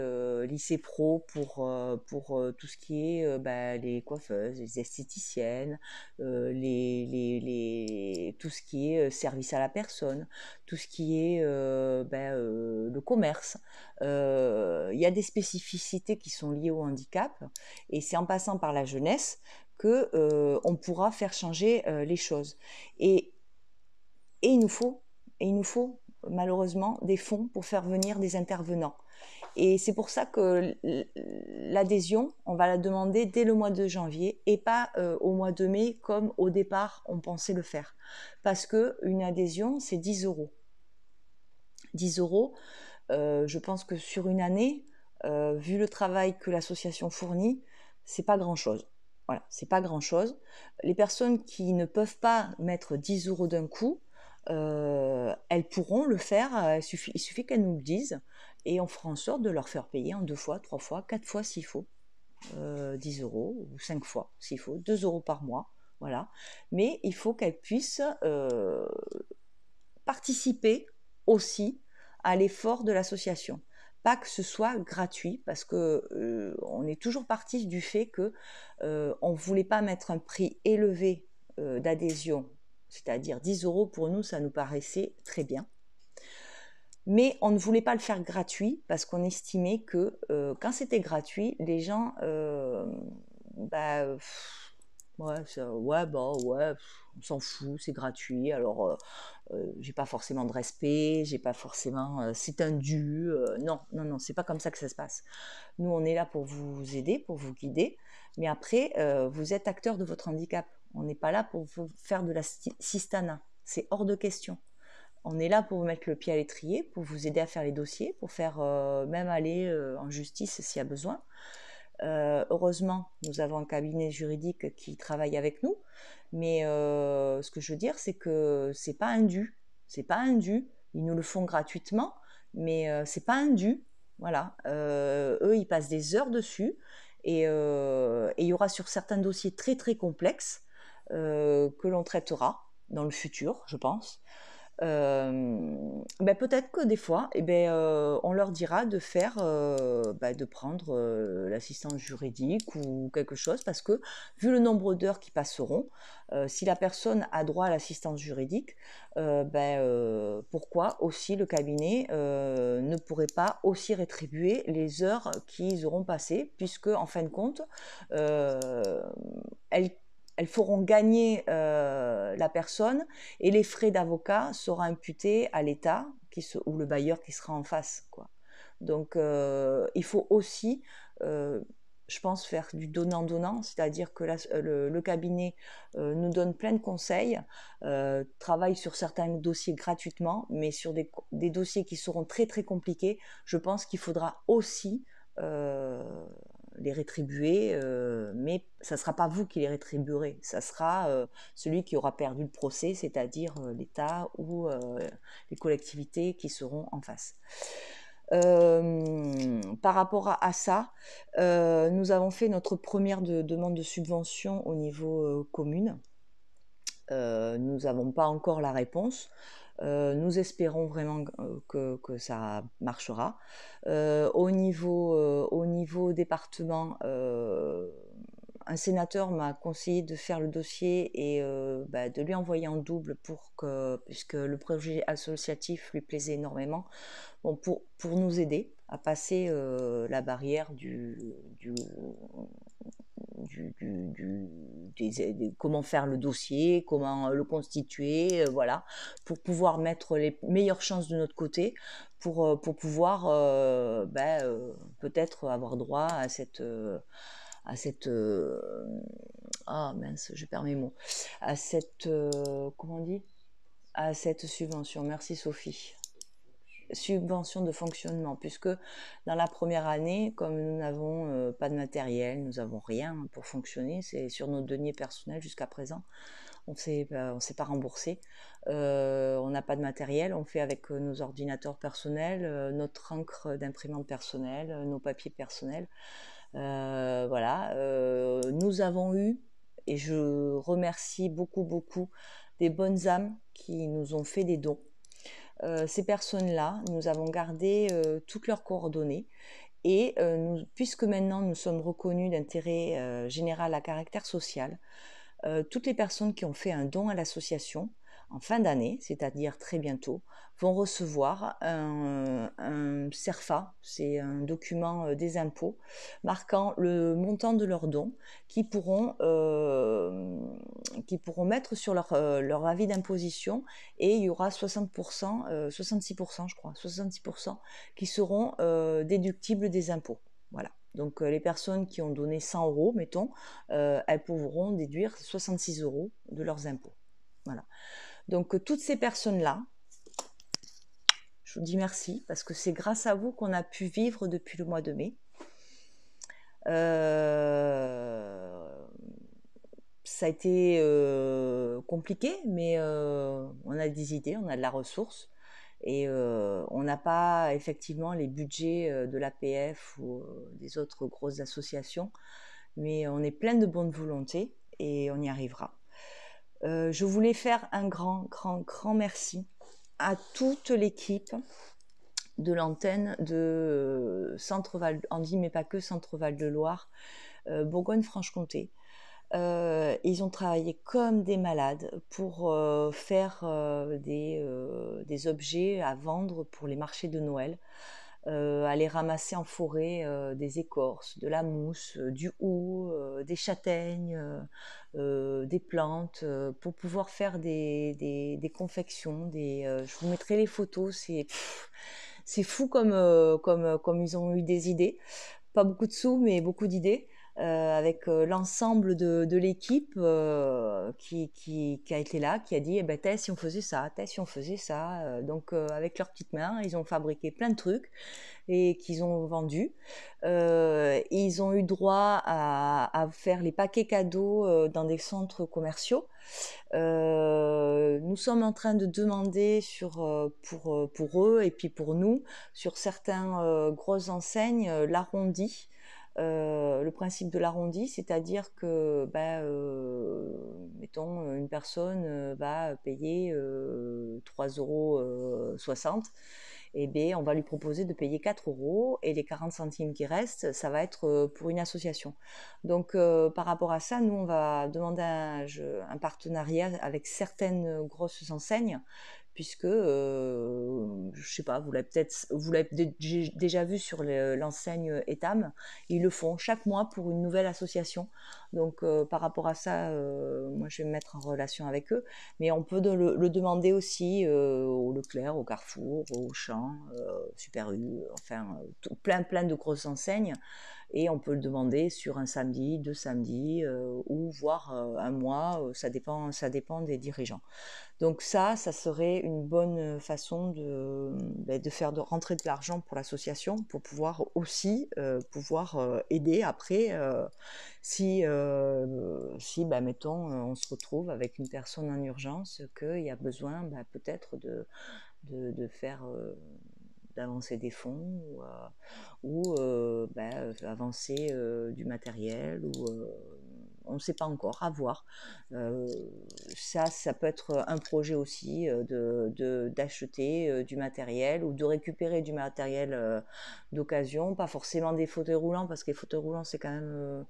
lycées pro pour, pour tout ce qui est bah, les coiffeuses, les esthéticiennes, les, tout ce qui est service à la personne, tout ce qui est bah, le commerce. Il y a des spécificités qui sont liées au handicap et c'est en passant par la jeunesse que euh, on pourra faire changer euh, les choses. Et, il nous faut, et il nous faut malheureusement des fonds pour faire venir des intervenants. Et c'est pour ça que l'adhésion, on va la demander dès le mois de janvier et pas euh, au mois de mai comme au départ on pensait le faire. Parce que une adhésion, c'est 10 euros. 10 euros, je pense que sur une année, vu le travail que l'association fournit, c'est pas grand-chose. Voilà, c'est pas grand-chose. Les personnes qui ne peuvent pas mettre 10 euros d'un coup, euh, elles pourront le faire. Euh, il suffit, qu'elles nous le disent et on fera en sorte de leur faire payer en deux fois, trois fois, quatre fois s'il faut, 10 euh, euros ou cinq fois s'il faut, 2 euros par mois. Voilà. Mais il faut qu'elles puissent participer aussi à l'effort de l'association que ce soit gratuit parce que euh, on est toujours parti du fait que euh, on voulait pas mettre un prix élevé euh, d'adhésion, c'est-à-dire 10 euros pour nous, ça nous paraissait très bien. Mais on ne voulait pas le faire gratuit parce qu'on estimait que quand c'était gratuit, les gens, bah, ouais, ouais, bah, ouais, on s'en fout, c'est gratuit, alors euh, j'ai pas forcément de respect, j'ai pas forcément euh, c'est un euh, non, non, non, c'est pas comme ça que ça se passe. Nous, on est là pour vous aider, pour vous guider, mais après, vous êtes acteur de votre handicap. On n'est pas là pour vous faire de la cistana, c'est hors de question. On est là pour vous mettre le pied à l'étrier, pour vous aider à faire les dossiers, pour faire même aller en justice s'il y a besoin. Euh, heureusement, nous avons un cabinet juridique qui travaille avec nous, mais euh, ce que je veux dire, c'est que c'est pas indu, c'est pas indu. Ils nous le font gratuitement, mais euh, c'est pas indu. Voilà, eux, ils passent des heures dessus, et il y aura sur certains dossiers très très complexes que l'on traitera dans le futur, je pense. Euh, ben peut-être que des fois, eh ben, euh, on leur dira de faire, euh, ben, de prendre l'assistance juridique ou quelque chose, parce que vu le nombre d'heures qui passeront, si la personne a droit à l'assistance juridique, ben, pourquoi aussi le cabinet ne pourrait pas aussi rétribuer les heures qu'ils auront passées, puisque en fin de compte, elle elles feront gagner euh, la personne et les frais d'avocat seront imputés à l'État ou le bailleur qui sera en face. Quoi. Donc euh, il faut aussi, euh, je pense, faire du donnant-donnant, c'est-à-dire que le, cabinet nous donne plein de conseils, travaille sur certains dossiers gratuitement, mais sur des dossiers qui seront très très compliqués, je pense qu'il faudra aussi les rétribuer, euh, mais ça ne sera pas vous qui les rétribuerez, ça sera euh, celui qui aura perdu le procès, c'est-à-dire euh, l'État ou les collectivités qui seront en face. par rapport à, ça, nous avons fait notre première demande de subvention au niveau commune. nous n'avons pas encore la réponse. Euh, nous espérons vraiment que, euh, ça marchera. Euh, au, niveau, au niveau département, un sénateur m'a conseillé de faire le dossier et bah, de lui envoyer en double pour que, puisque le projet associatif lui plaisait énormément, bon, pour, pour nous aider à passer la barrière du du, comment faire le dossier, comment euh, le constituer, euh, voilà, pour pouvoir mettre les meilleures chances de notre côté, pour, euh, pour pouvoir ben, peut-être avoir droit à cette à cette ah mince, je perds mes mots, à cette comment on dit, à cette subvention. Merci Sophie subventions de fonctionnement, puisque dans la première année, comme nous n'avons euh, pas de matériel, nous n'avons rien pour fonctionner, c'est sur nos deniers personnels jusqu'à présent, on euh, ne s'est pas remboursé, euh, on n'a pas de matériel, on fait avec nos ordinateurs personnels, notre encre d'imprimante personnelle, nos papiers personnels. voilà, nous avons eu, et je remercie beaucoup, beaucoup des bonnes âmes qui nous ont fait des dons euh, ces personnes-là, nous avons gardé euh, toutes leurs coordonnées et euh, puisque maintenant nous sommes reconnus d'intérêt général à caractère social, toutes les personnes qui ont fait un don à l'association en fin d'année, c'est-à-dire très bientôt, vont recevoir un, CERFA, c'est un document euh, des impôts, marquant le montant de leurs dons qui pourront, euh, pourront mettre sur leur, euh, leur avis d'imposition et il y aura 60%, 66% je crois, 66% qui seront déductibles des impôts. Voilà. Donc les personnes qui ont donné 100 euros, mettons, elles pourront déduire 66 euros de leurs impôts. Voilà. Donc euh, toutes ces personnes-là, je vous dis merci parce que c'est grâce à vous qu'on a pu vivre depuis le mois de mai. Euh, ça a été euh, compliqué, mais on a des idées, on a de la ressource. Et on n'a pas effectivement les budgets de l'APF ou des autres grosses associations, mais on est plein de bonne volonté et on y arrivera. Euh, je voulais faire un grand, grand, grand merci à toute l'équipe de l'antenne de euh, Centre Val, mais pas que Centre Val de Loire, euh, Bourgogne-Franche-Comté. ils ont travaillé comme des malades pour faire des, objets à vendre pour les marchés de Noël aller euh, ramasser en forêt euh, des écorces, de la mousse, euh, du houx, des châtaignes, des plantes, pour pouvoir faire des, des confections. Des, je vous mettrai les photos, c'est, c'est fou comme, comme, comme ils ont eu des idées. Pas beaucoup de sous, mais beaucoup d'idées. Euh, avec euh, l'ensemble de, l'équipe euh, qui, a été là, qui a dit, eh ben, t'es si on faisait ça, t'es si on faisait ça. Donc, avec leurs petites mains, ils ont fabriqué plein de trucs et qu'ils ont vendus. ils ont eu droit à, faire les paquets cadeaux dans des centres commerciaux. nous sommes en train de demander sur, pour, pour eux et puis pour nous, sur certaines grosses enseignes, l'arrondi euh, le principe de l'arrondi, c'est-à-dire que, bah, euh, mettons, une personne euh, va payer euh, 3,60 euros, et eh bien, on va lui proposer de payer 4 euros, et les 40 centimes qui restent, ça va être pour une association. Donc, par rapport à ça, nous, on va demander un partenariat avec certaines grosses enseignes puisque je euh, je sais pas, vous l'avez peut-être vous l'avez déjà vu sur l'enseigne Etam, ils le font chaque mois pour une nouvelle association donc euh, par rapport à ça, euh, moi je vais me mettre en relation avec eux. Mais on peut le, demander aussi euh, au Leclerc, au Carrefour, au Champ, Super U, enfin plein plein de grosses enseignes. Et on peut le demander sur un samedi, deux samedis ou voire un mois. ça dépend, ça dépend des dirigeants. Donc ça, ça serait une bonne façon de, ben, de faire de rentrer de l'argent pour l'association pour pouvoir aussi pouvoir aider après si euh, si, bah, mettons, euh, on se retrouve avec une personne en urgence, qu'il y a besoin bah, peut-être de, faire euh, d'avancer des fonds ou, bah, avancer du matériel ou on ne sait pas encore, à voir. ça, ça peut être un projet aussi de d'acheter du matériel ou de récupérer du matériel d'occasion, pas forcément des fauteuils roulants parce que les fauteuils roulants c'est quand même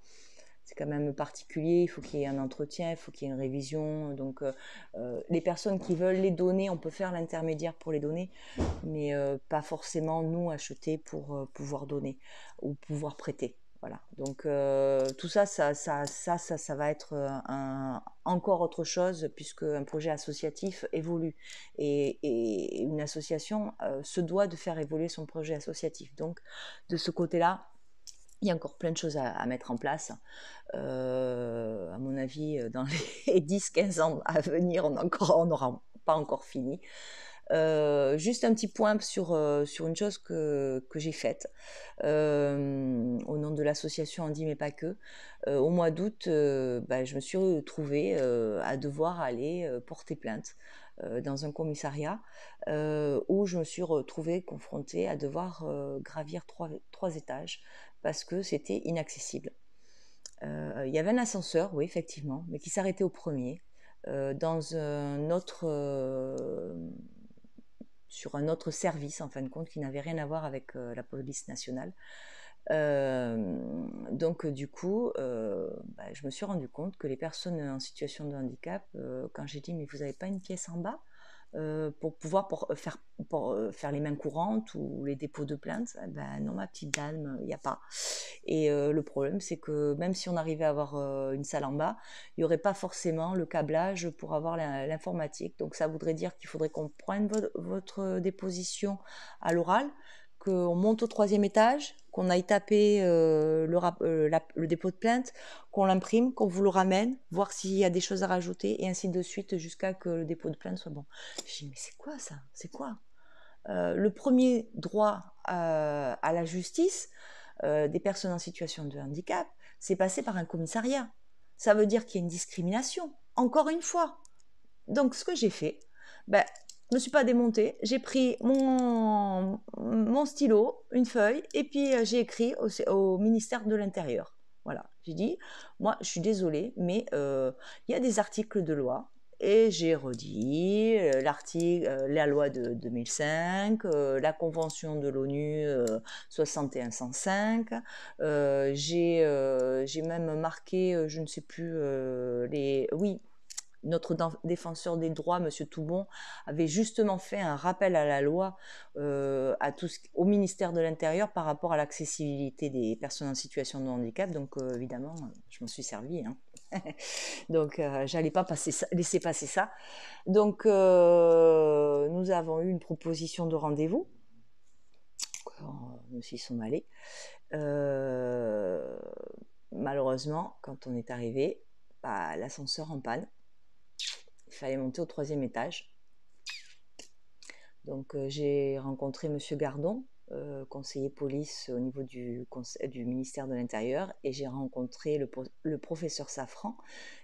c'est quand même particulier, il faut qu'il y ait un entretien, il faut qu'il y ait une révision. Donc euh, euh, les personnes qui veulent les donner, on peut faire l'intermédiaire pour les donner, mais euh, pas forcément nous acheter pour pouvoir donner ou pouvoir prêter. Voilà. Donc tout ça ça, ça, ça, ça, va être encore autre chose puisque un projet associatif évolue et, et une association se doit de faire évoluer son projet associatif. Donc de ce côté-là, il y a encore plein de choses à, mettre en place. Euh, à mon avis, euh, dans les 10-15 *laughs* ans à venir, on n'aura pas encore fini. Euh, juste un petit point sur, une chose que, j'ai faite au nom de l'association Andy mais pas que. au mois d'août, bah, je me suis retrouvée à devoir aller porter plainte dans un commissariat où je me suis retrouvée confrontée à devoir gravir trois étages parce que c'était inaccessible. Euh, il y avait un ascenseur, oui, effectivement, mais qui s'arrêtait au premier, euh, dans euh, sur un autre service, en fin de compte, qui n'avait rien à voir avec la police nationale. donc, du coup, bah, je me suis rendu compte que les personnes en situation de handicap, quand j'ai dit, mais vous n'avez pas une pièce en bas euh, pour pouvoir euh, euh, faire, les mains courantes ou les dépôts de plainte. Eh ben, non, ma petite dame, il n'y a pas. Et le problème, c'est que même si on arrivait à avoir une salle en bas, il n'y aurait pas forcément le câblage pour avoir l'informatique. Donc ça voudrait dire qu'il faudrait qu'on prenne votre déposition à l'oral, on monte au troisième étage, qu'on aille taper euh, euh, le, dépôt de plainte, qu'on l'imprime, qu'on vous le ramène, voir s'il y a des choses à rajouter, et ainsi de suite jusqu'à que le dépôt de plainte soit bon. Je dis, mais c'est quoi ça C'est quoi euh, Le premier droit à, la justice des personnes en situation de handicap, c'est passé par un commissariat. Ça veut dire qu'il y a une discrimination, encore une fois. Donc ce que j'ai fait, ben, je me suis pas démontée. J'ai pris mon, stylo, une feuille, et puis euh, j'ai écrit au, ministère de l'Intérieur. Voilà, j'ai dit, moi, je suis désolée, mais euh, il y a des articles de loi. Et j'ai redit euh, l'article, la loi de 2005, la convention de l'ONU 6105. j'ai, j'ai même marqué, je ne sais plus les, oui, notre défenseur des droits, M. Toubon, avait justement fait un rappel à la loi euh, à au ministère de l'Intérieur par rapport à l'accessibilité des personnes en situation de handicap. Donc euh, évidemment, je m'en suis servi. Hein. *laughs* Donc euh, j'allais pas passer laisser passer ça. Donc nous avons eu une proposition de rendez-vous. Nous y sommes allés. malheureusement, quand on est arrivé, bah, l'ascenseur en panne il fallait monter au troisième étage. Donc euh, j'ai rencontré Monsieur Gardon, euh, conseiller police au niveau du, du ministère de l'Intérieur, et j'ai rencontré le, professeur Safran,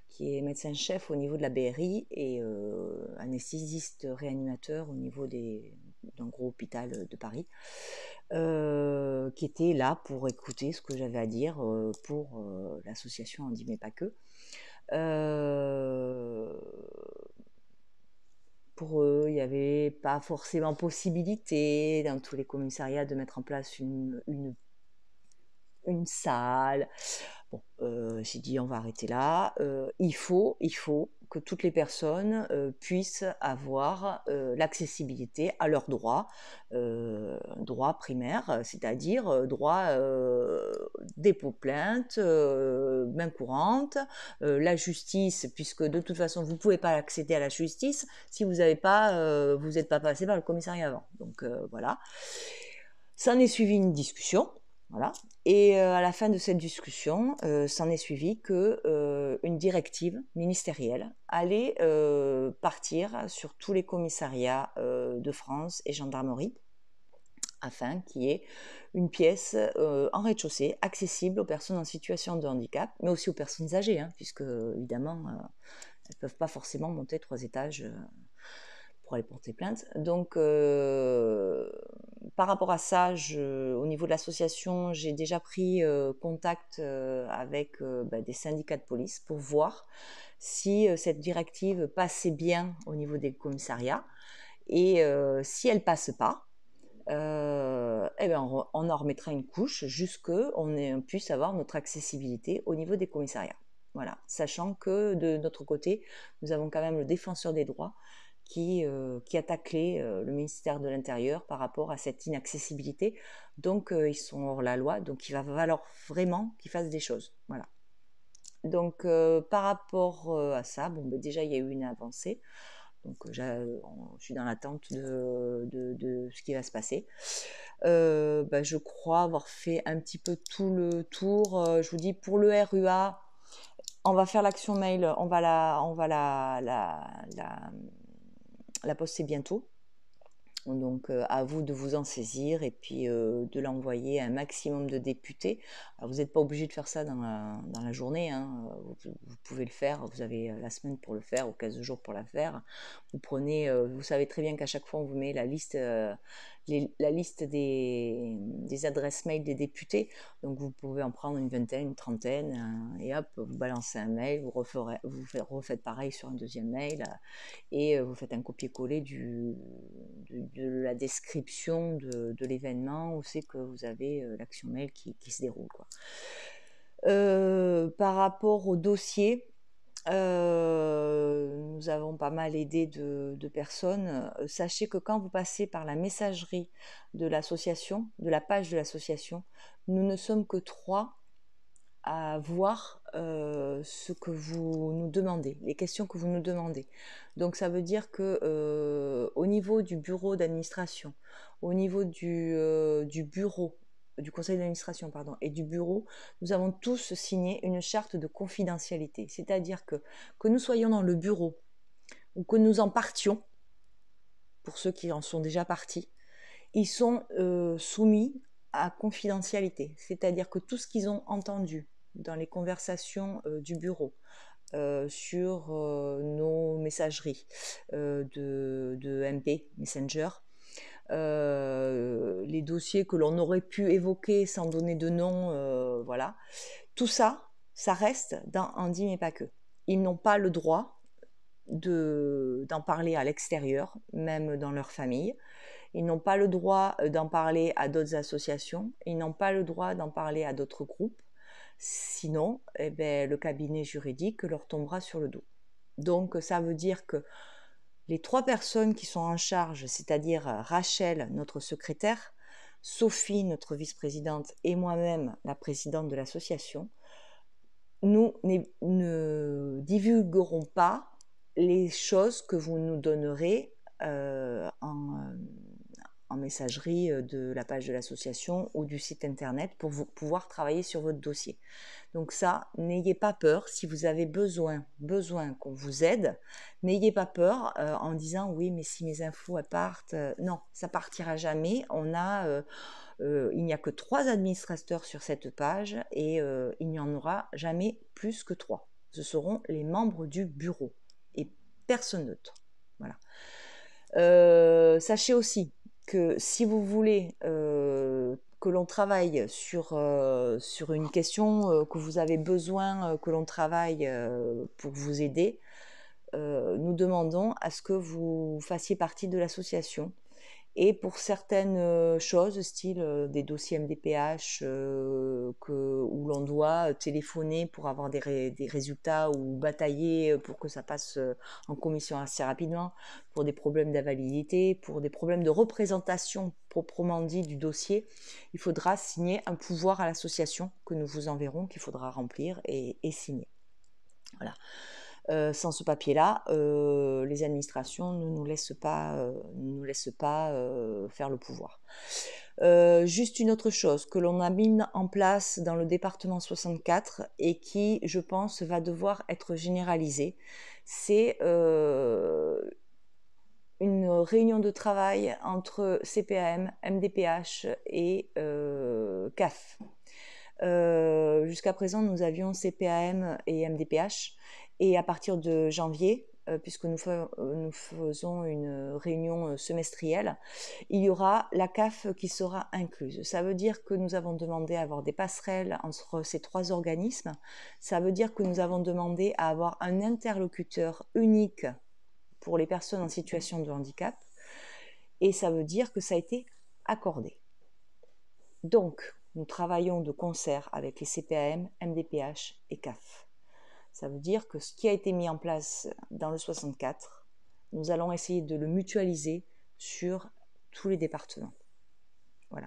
qui est médecin-chef au niveau de la BRI et euh, anesthésiste réanimateur au niveau d'un gros hôpital de Paris, qui était là pour écouter ce que j'avais à dire pour l'association Andy mais pas que. Euh, pour eux, il n'y avait pas forcément possibilité dans tous les commissariats de mettre en place une, une, salle. Bon, euh, j'ai dit on va arrêter là. Euh, il faut, il faut que toutes les personnes euh, puissent avoir euh, l'accessibilité à leurs droits, euh, droits primaires, c'est-à-dire droits dépôt plainte, main courante, la justice, puisque de toute façon vous ne pouvez pas accéder à la justice si vous pas, vous n'êtes pas passé par le commissariat avant. Donc voilà. Ça en est suivi une discussion et euh, à la fin de cette discussion, euh, s'en est suivi que euh, une directive ministérielle allait partir sur tous les commissariats de France et gendarmerie afin qu'il y ait une pièce en rez-de-chaussée accessible aux personnes en situation de handicap, mais aussi aux personnes âgées, hein, puisque évidemment, elles ne peuvent pas forcément monter trois étages pour aller porter plainte. Donc, euh, par rapport à ça, au niveau de l'association, j'ai déjà pris euh, contact euh, avec bah, des syndicats de police pour voir si cette directive passait bien au niveau des commissariats. Et si elle passe pas, eh ben, on, en remettra une couche jusqu'à ce qu'on puisse avoir notre accessibilité au niveau des commissariats. Voilà, sachant que de notre côté, nous avons quand même le défenseur des droits euh, qui, a euh, le ministère de l'Intérieur par rapport à cette inaccessibilité. Donc euh, ils sont hors la loi, donc il va falloir vraiment qu'ils fassent des choses. Voilà. Donc par rapport à ça, bon, ben, déjà il y a eu une avancée. Donc je suis dans l'attente de, ce qui va se passer. Ben, je crois avoir fait un petit peu tout le tour. je vous dis pour le RUA, on va faire l'action mail, on va la, on va la la poste, c'est bientôt. Donc euh, à vous de vous en saisir et puis euh, de l'envoyer à un maximum de députés. vous n'êtes pas obligé de faire ça dans la, journée, hein. vous, pouvez le faire, vous avez euh, la semaine pour le faire ou 15 jours pour la faire. Vous prenez, vous savez très bien qu'à chaque fois on vous met la liste, la liste des, adresses mail des députés. Donc vous pouvez en prendre une vingtaine, une trentaine, euh, et hop, vous balancez un mail, vous, referez, vous refaites pareil sur un deuxième mail, euh, et euh, vous faites un copier-coller du, de, la description de, l'événement où c'est que vous avez l'action mail qui, se déroule. Quoi. par rapport au dossier, euh, nous avons pas mal aidé de, personnes. Euh, sachez que quand vous passez par la messagerie de l'association, de la page de l'association, nous ne sommes que trois à voir euh, ce que vous nous demandez, les questions que vous nous demandez. Donc ça veut dire que au niveau du bureau d'administration, au niveau du bureau du conseil d'administration pardon, et du bureau, nous avons tous signé une charte de confidentialité. C'est-à-dire que que nous soyons dans le bureau ou que nous en partions, pour ceux qui en sont déjà partis, ils sont euh, soumis à confidentialité. C'est-à-dire que tout ce qu'ils ont entendu dans les conversations euh, du bureau, euh, sur nos messageries de, de MP, Messenger, euh, les dossiers que l'on aurait pu évoquer sans donner de nom, euh, voilà. Tout ça, ça reste dans Andy mais pas que. Ils n'ont pas le droit de, d'en parler à l'extérieur, même dans leur famille. Ils n'ont pas le droit euh, d'en parler à d'autres associations. Ils n'ont pas le droit d'en parler à d'autres groupes. Sinon, eh ben, le cabinet juridique leur tombera sur le dos. Donc ça veut dire que les trois personnes qui sont en charge, c'est-à-dire euh, Rachel, notre secrétaire, Sophie, notre vice-présidente, et moi-même, la présidente de l'association, nous ne divulguerons pas les choses que vous nous donnerez euh, en, euh, en messagerie euh, de la page de l'association ou du site internet pour vous, pouvoir travailler sur votre dossier. Donc ça, n'ayez pas peur. Si vous avez besoin, besoin qu'on vous aide, n'ayez pas peur euh, en disant oui, mais si mes infos partent, euh, non, ça partira jamais. On a, il n'y a que trois administrateurs sur cette page et il n'y en aura jamais plus que trois. Ce seront les membres du bureau et personne d'autre. Voilà. sachez aussi que si vous voulez euh, que l'on travaille sur, euh, une question euh, que vous avez besoin que l'on travaille pour vous aider, nous demandons à ce que vous fassiez partie de l'association et pour certaines euh, choses, style euh, des dossiers MDPH euh, que, où l'on doit téléphoner pour avoir des, résultats ou batailler pour que ça passe en commission assez rapidement, pour des problèmes d'invalidité, pour des problèmes de représentation proprement dit du dossier, il faudra signer un pouvoir à l'association que nous vous enverrons, qu'il faudra remplir et, et signer. Voilà. Euh, sans ce papier-là, euh, les administrations ne nous laissent pas, euh, faire le pouvoir. juste une autre chose que l'on a mis en place dans le département 64 et qui, je pense, va devoir être généralisée, c'est une réunion de travail entre CPAM, MDPH et CAF. Jusqu'à présent, nous avions CPAM et MDPH et à partir de janvier, euh, puisque euh, nous, faisons une euh, réunion semestrielle, il y aura la CAF qui sera incluse. Ça veut dire que nous avons demandé à avoir des passerelles entre ces trois organismes. Ça veut dire que nous avons demandé à avoir un interlocuteur unique pour les personnes en situation de handicap. Et ça veut dire que ça a été accordé. Donc, nous travaillons de concert avec les CPAM, MDPH et CAF. Ça veut dire que ce qui a été mis en place dans le 64, nous allons essayer de le mutualiser sur tous les départements. Voilà.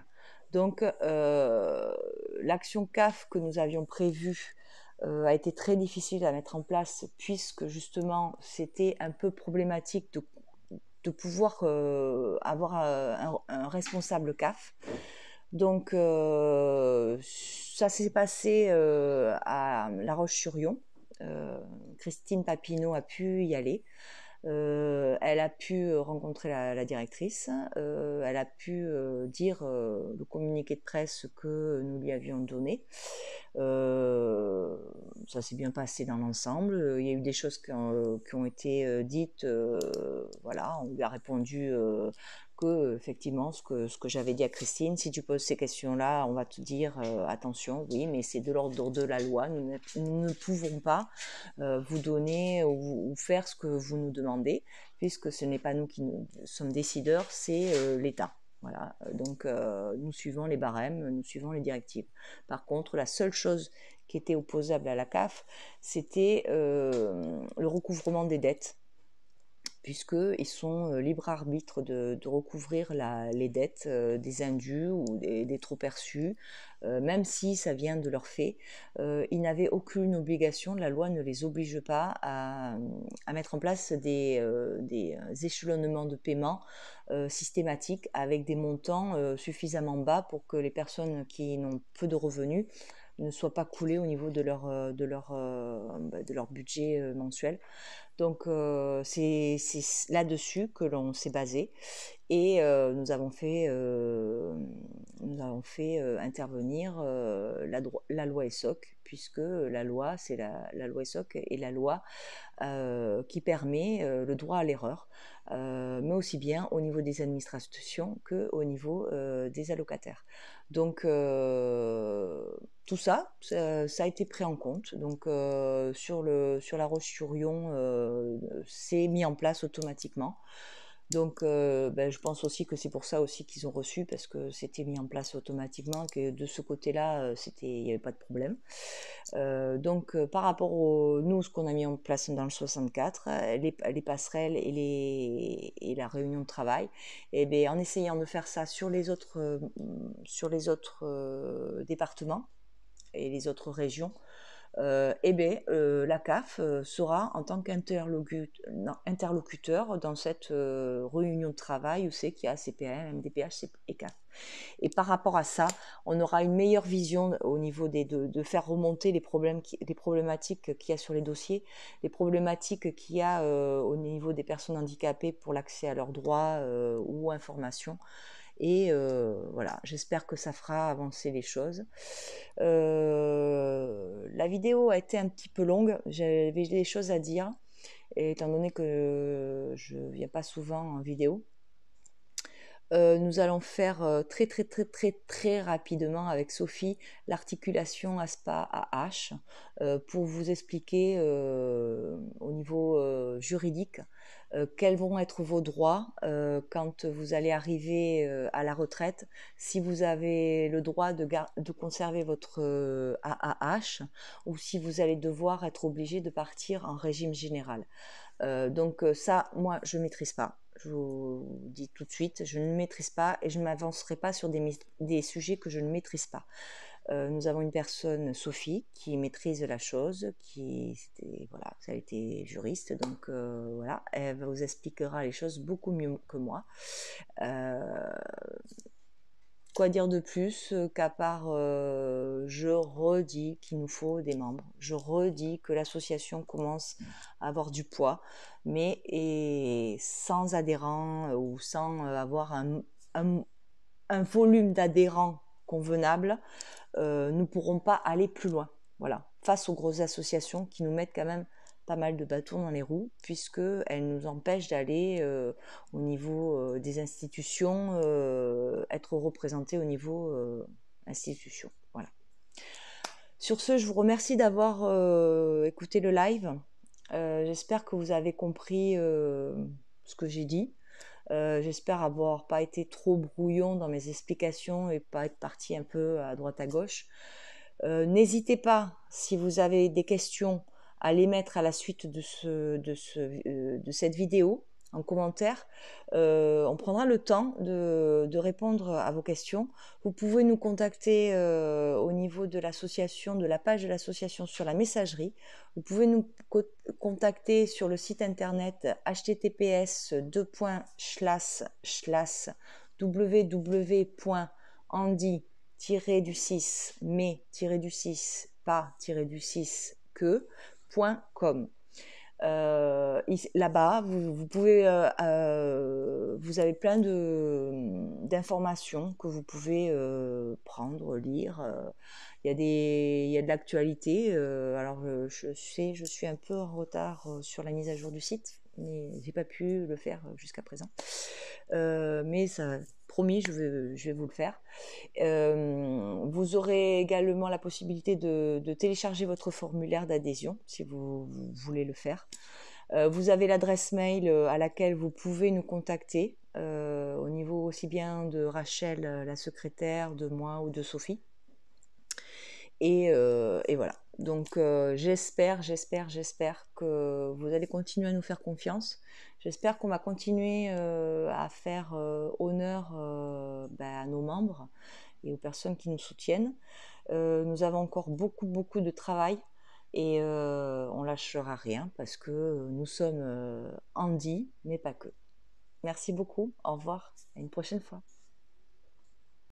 Donc, euh, l'action CAF que nous avions prévue euh, a été très difficile à mettre en place puisque justement c'était un peu problématique de, pouvoir euh, avoir un, responsable CAF. Donc, ça s'est passé à La Roche-sur-Yon euh, Christine Papineau a pu y aller. Euh, elle a pu euh, rencontrer la, directrice, elle a pu dire le communiqué de presse que nous lui avions donné. ça s'est bien passé dans l'ensemble. Il y a eu des choses qui ont, qui ont été dites. voilà, on lui a répondu que effectivement ce que, ce que j'avais dit à Christine, si tu poses ces questions-là, on va te dire euh, attention, oui, mais c'est de l'ordre de la loi, nous ne, pouvons pas euh, vous donner ou, faire ce que vous nous demandez, puisque ce n'est pas nous qui sommes décideurs, c'est euh, l'État. Voilà, donc nous suivons les barèmes, nous suivons les directives. Par contre, la seule chose qui était opposable à la CAF, c'était le recouvrement des dettes puisqu'ils sont euh, libres arbitre de, recouvrir les dettes euh, des indus ou des, trop perçus, euh, même si ça vient de leur fait. ils n'avaient aucune obligation, la loi ne les oblige pas à, mettre en place des, des échelonnements de paiement systématiques avec des montants suffisamment bas pour que les personnes qui n'ont peu de revenus ne soient pas coulés au niveau de leur, euh, de leur, euh, bah, de leur budget euh, mensuel. Donc c'est là-dessus que l'on s'est basé et nous avons fait, intervenir la, loi ESSOC puisque la loi, c'est la, la, loi ESSOC et la loi qui permet le droit à l'erreur, mais aussi bien au niveau des administrations que au niveau des allocataires. Donc euh, tout ça, ça, a été pris en compte. Donc euh, sur, le, sur la Roche-sur-Yon, euh, c'est mis en place automatiquement. Donc, euh, ben, je pense aussi que c'est pour ça aussi qu'ils ont reçu, parce que c'était mis en place automatiquement, que de ce côté-là, euh, il n'y avait pas de problème. Euh, donc, par rapport à nous, ce qu'on a mis en place dans le 64, les, passerelles et, la réunion de travail, eh ben, en essayant de faire ça sur les autres départements et les autres régions, et euh, eh bien, euh, la CAF euh, sera en tant qu'interlocuteur dans cette réunion de travail où c'est qu'il y a CPM, MDPH et CAF. Et par rapport à ça, on aura une meilleure vision au niveau de, faire remonter les, problèmes qui, les problématiques qu'il y a sur les dossiers, les problématiques qu'il y a au niveau des personnes handicapées pour l'accès à leurs droits ou informations et euh, voilà, j'espère que ça fera avancer les choses. Euh, la vidéo a été un petit peu longue, j'avais des choses à dire, étant donné que je ne viens pas souvent en vidéo. Euh, nous allons faire très très très très très rapidement avec Sophie l'articulation ASPA à H pour vous expliquer au niveau juridique euh, quels vont être vos droits euh, quand vous allez arriver euh, à la retraite, si vous avez le droit de, conserver votre AAH ou si vous allez devoir être obligé de partir en régime général. donc ça, moi, je ne maîtrise pas. Je vous dis tout de suite, je ne maîtrise pas et je ne m'avancerai pas sur des, sujets que je ne maîtrise pas. Euh, nous avons une personne, Sophie, qui maîtrise la chose, qui voilà, a été juriste, donc euh, voilà, elle vous expliquera les choses beaucoup mieux que moi. Euh, quoi dire de plus qu'à part, je redis qu'il nous faut des membres, je redis que l'association commence à avoir du poids, mais sans adhérents ou sans avoir un volume d'adhérents convenable, euh, nous ne pourrons pas aller plus loin. Voilà, face aux grosses associations qui nous mettent quand même pas mal de bâtons dans les roues, puisqu'elles nous empêchent d'aller euh, au niveau euh, des institutions, être représentés au niveau institution. Voilà. Sur ce, je vous remercie d'avoir écouté le live. J'espère que vous avez compris ce que j'ai dit. Euh, j'espère avoir pas été trop brouillon dans mes explications et pas être parti un peu à droite à gauche. Euh, n'hésitez pas, si vous avez des questions, à les mettre à la suite de euh, cette vidéo en commentaire. Euh, on prendra le temps de, répondre à vos questions. Vous pouvez nous contacter euh, au niveau de l'association, de la page de l'association sur la messagerie. Vous pouvez nous contacter sur le site internet https www.andy- du 6 mais du 6 du 6 que.com euh, là-bas, vous, vous, pouvez, euh, euh, vous avez plein de hum, d'informations que vous pouvez prendre, lire. Il y a des, il y a de l'actualité. alors, je sais, je suis un peu en retard sur la mise à jour du site, mais j'ai pas pu le faire jusqu'à présent. mais ça, Promis, je vais, vous le faire. Euh, vous aurez également la possibilité de, télécharger votre formulaire d'adhésion si vous, voulez le faire. Euh, vous avez l'adresse mail euh, à laquelle vous pouvez nous contacter au niveau aussi bien de Rachel, la secrétaire, de moi ou de Sophie. Et, voilà. Donc j'espère, j'espère, j'espère que vous allez continuer à nous faire confiance. J'espère qu'on va continuer euh, à faire euh, honneur euh, bah, à nos membres et aux personnes qui nous soutiennent. nous avons encore beaucoup, beaucoup de travail et on lâchera rien parce que nous sommes Andy, mais pas que. Merci beaucoup, au revoir, à une prochaine fois.